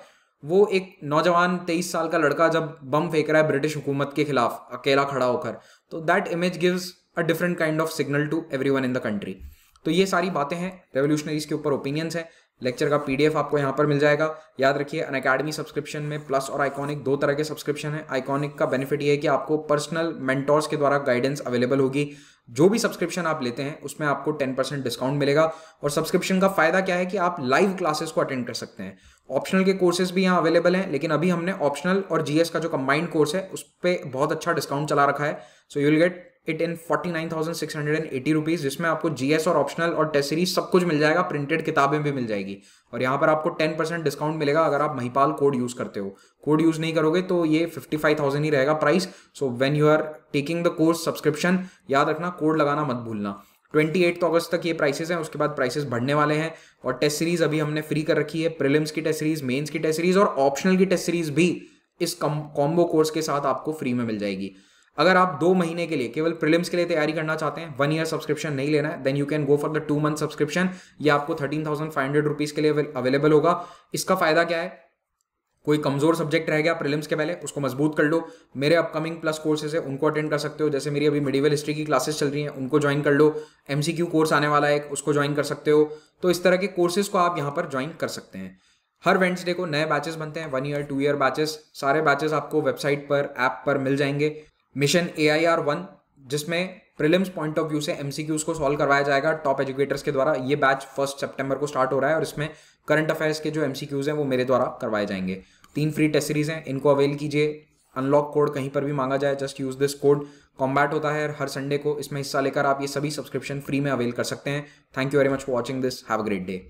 वो एक नौजवान तेईस साल का लड़का जब बम फेंक रहा है ब्रिटिश हुकूमत के खिलाफ अकेला खड़ा होकर तो that image gives a different kind of signal to every in the country तो ये सारी बातें हैं रेवोल्यूशनरीज के ऊपर ओपिनियंस हैं लेक्चर का पीडीएफ आपको यहाँ पर मिल जाएगा याद रखिए अन अकेडमी सब्सक्रिप्शन में प्लस और आइकॉनिक दो तरह के सब्सक्रिप्शन है आइकॉनिक का बेनिफिट ये है कि आपको पर्सनल मेंटोर्स के द्वारा गाइडेंस अवेलेबल होगी जो भी सब्सक्रिप्शन आप लेते हैं उसमें आपको टेन परसेंट डिस्काउंट मिलेगा और सब्सक्रिप्शन का फायदा क्या है कि आप लाइव क्लासेस को अटेंड कर सकते हैं ऑप्शनल के कोर्सेज भी यहाँ अवेलेबल हैं लेकिन अभी हमने ऑप्शनल और जीएस का जो कंबाइंड कोर्स है उस पर बहुत अच्छा डिस्काउंट चला रखा है so you will get it in forty nine thousand six hundred and eighty rupees जिसमें आपको जीएस और ऑप्शनल और टेस्ट सीरीज सब कुछ मिल जाएगा प्रिंटेड किताबें भी मिल जाएगी और यहाँ पर आपको टेन परसेंट डिस्काउंट मिलेगा अगर आप महिपाल कोड यूज़ करते हो कोड यूज़ नहीं करोगे तो ये फिफ्टी फाइव थाउजेंड ही रहेगा price so when you are taking the course subscription याद रखना कोड लगाना मत भूलना ट्वेंटी एट अगस्त तक ये प्राइसेस हैं उसके बाद प्राइसेस बढ़ने वाले हैं और टेस्ट सीरीज अभी हमने फ्री कर रखी है प्रिलिम्स की टेस्ट सीरीज मेंस की टेस्ट सीरीज और ऑप्शनल की टेस्ट सीरीज भी इस कॉम्बो कोर्स के साथ आपको फ्री में मिल जाएगी अगर आप दो महीने के लिए केवल प्रिलिम्स के लिए तैयारी करना चाहते हैं वन ईयर सब्सक्रिप्शन नहीं लेना है then you can go for the two month subscription ये आपको thirteen thousand five hundred rupees के लिए अवेलेबल होगा इसका फायदा क्या है कोई कमजोर सब्जेक्ट रह गया प्रीलिम्स के पहले उसको मजबूत कर लो मेरे अपकमिंग प्लस कोर्सेज है उनको अटेंड कर सकते हो जैसे मेरी अभी मेडिवल हिस्ट्री की क्लासेस चल रही हैं उनको ज्वाइन कर लो एमसीक्यू कोर्स आने वाला है उसको ज्वाइन कर सकते हो तो इस तरह के कोर्सेज को आप यहाँ पर ज्वाइन कर सकते हैं हर वेंसडे को नए बैचेस बनते हैं one year two year batches सारे बैचेस आपको वेबसाइट पर ऐप पर मिल जाएंगे mission A I R one जिसमें प्रिलिम्स पॉइंट ऑफ व्यू से एमसीक्यूज को सॉल्व करवाया जाएगा टॉप एजुकेटर्स के द्वारा ये बैच फर्स्ट सेप्टेम्बर को स्टार्ट हो रहा है और इसमें करंट अफेयर्स के जो एम हैं वो मेरे द्वारा करवाए जाएंगे तीन फ्री टेस्ट सीरीज हैं इनको अवेल कीजिए अनलॉक कोड कहीं पर भी मांगा जाए just use this code combat होता है हर संडे को इसमें हिस्सा लेकर आप ये सभी सब्सक्रिप्शन फ्री में अवेल कर सकते हैं thank you very much for watching this have a great day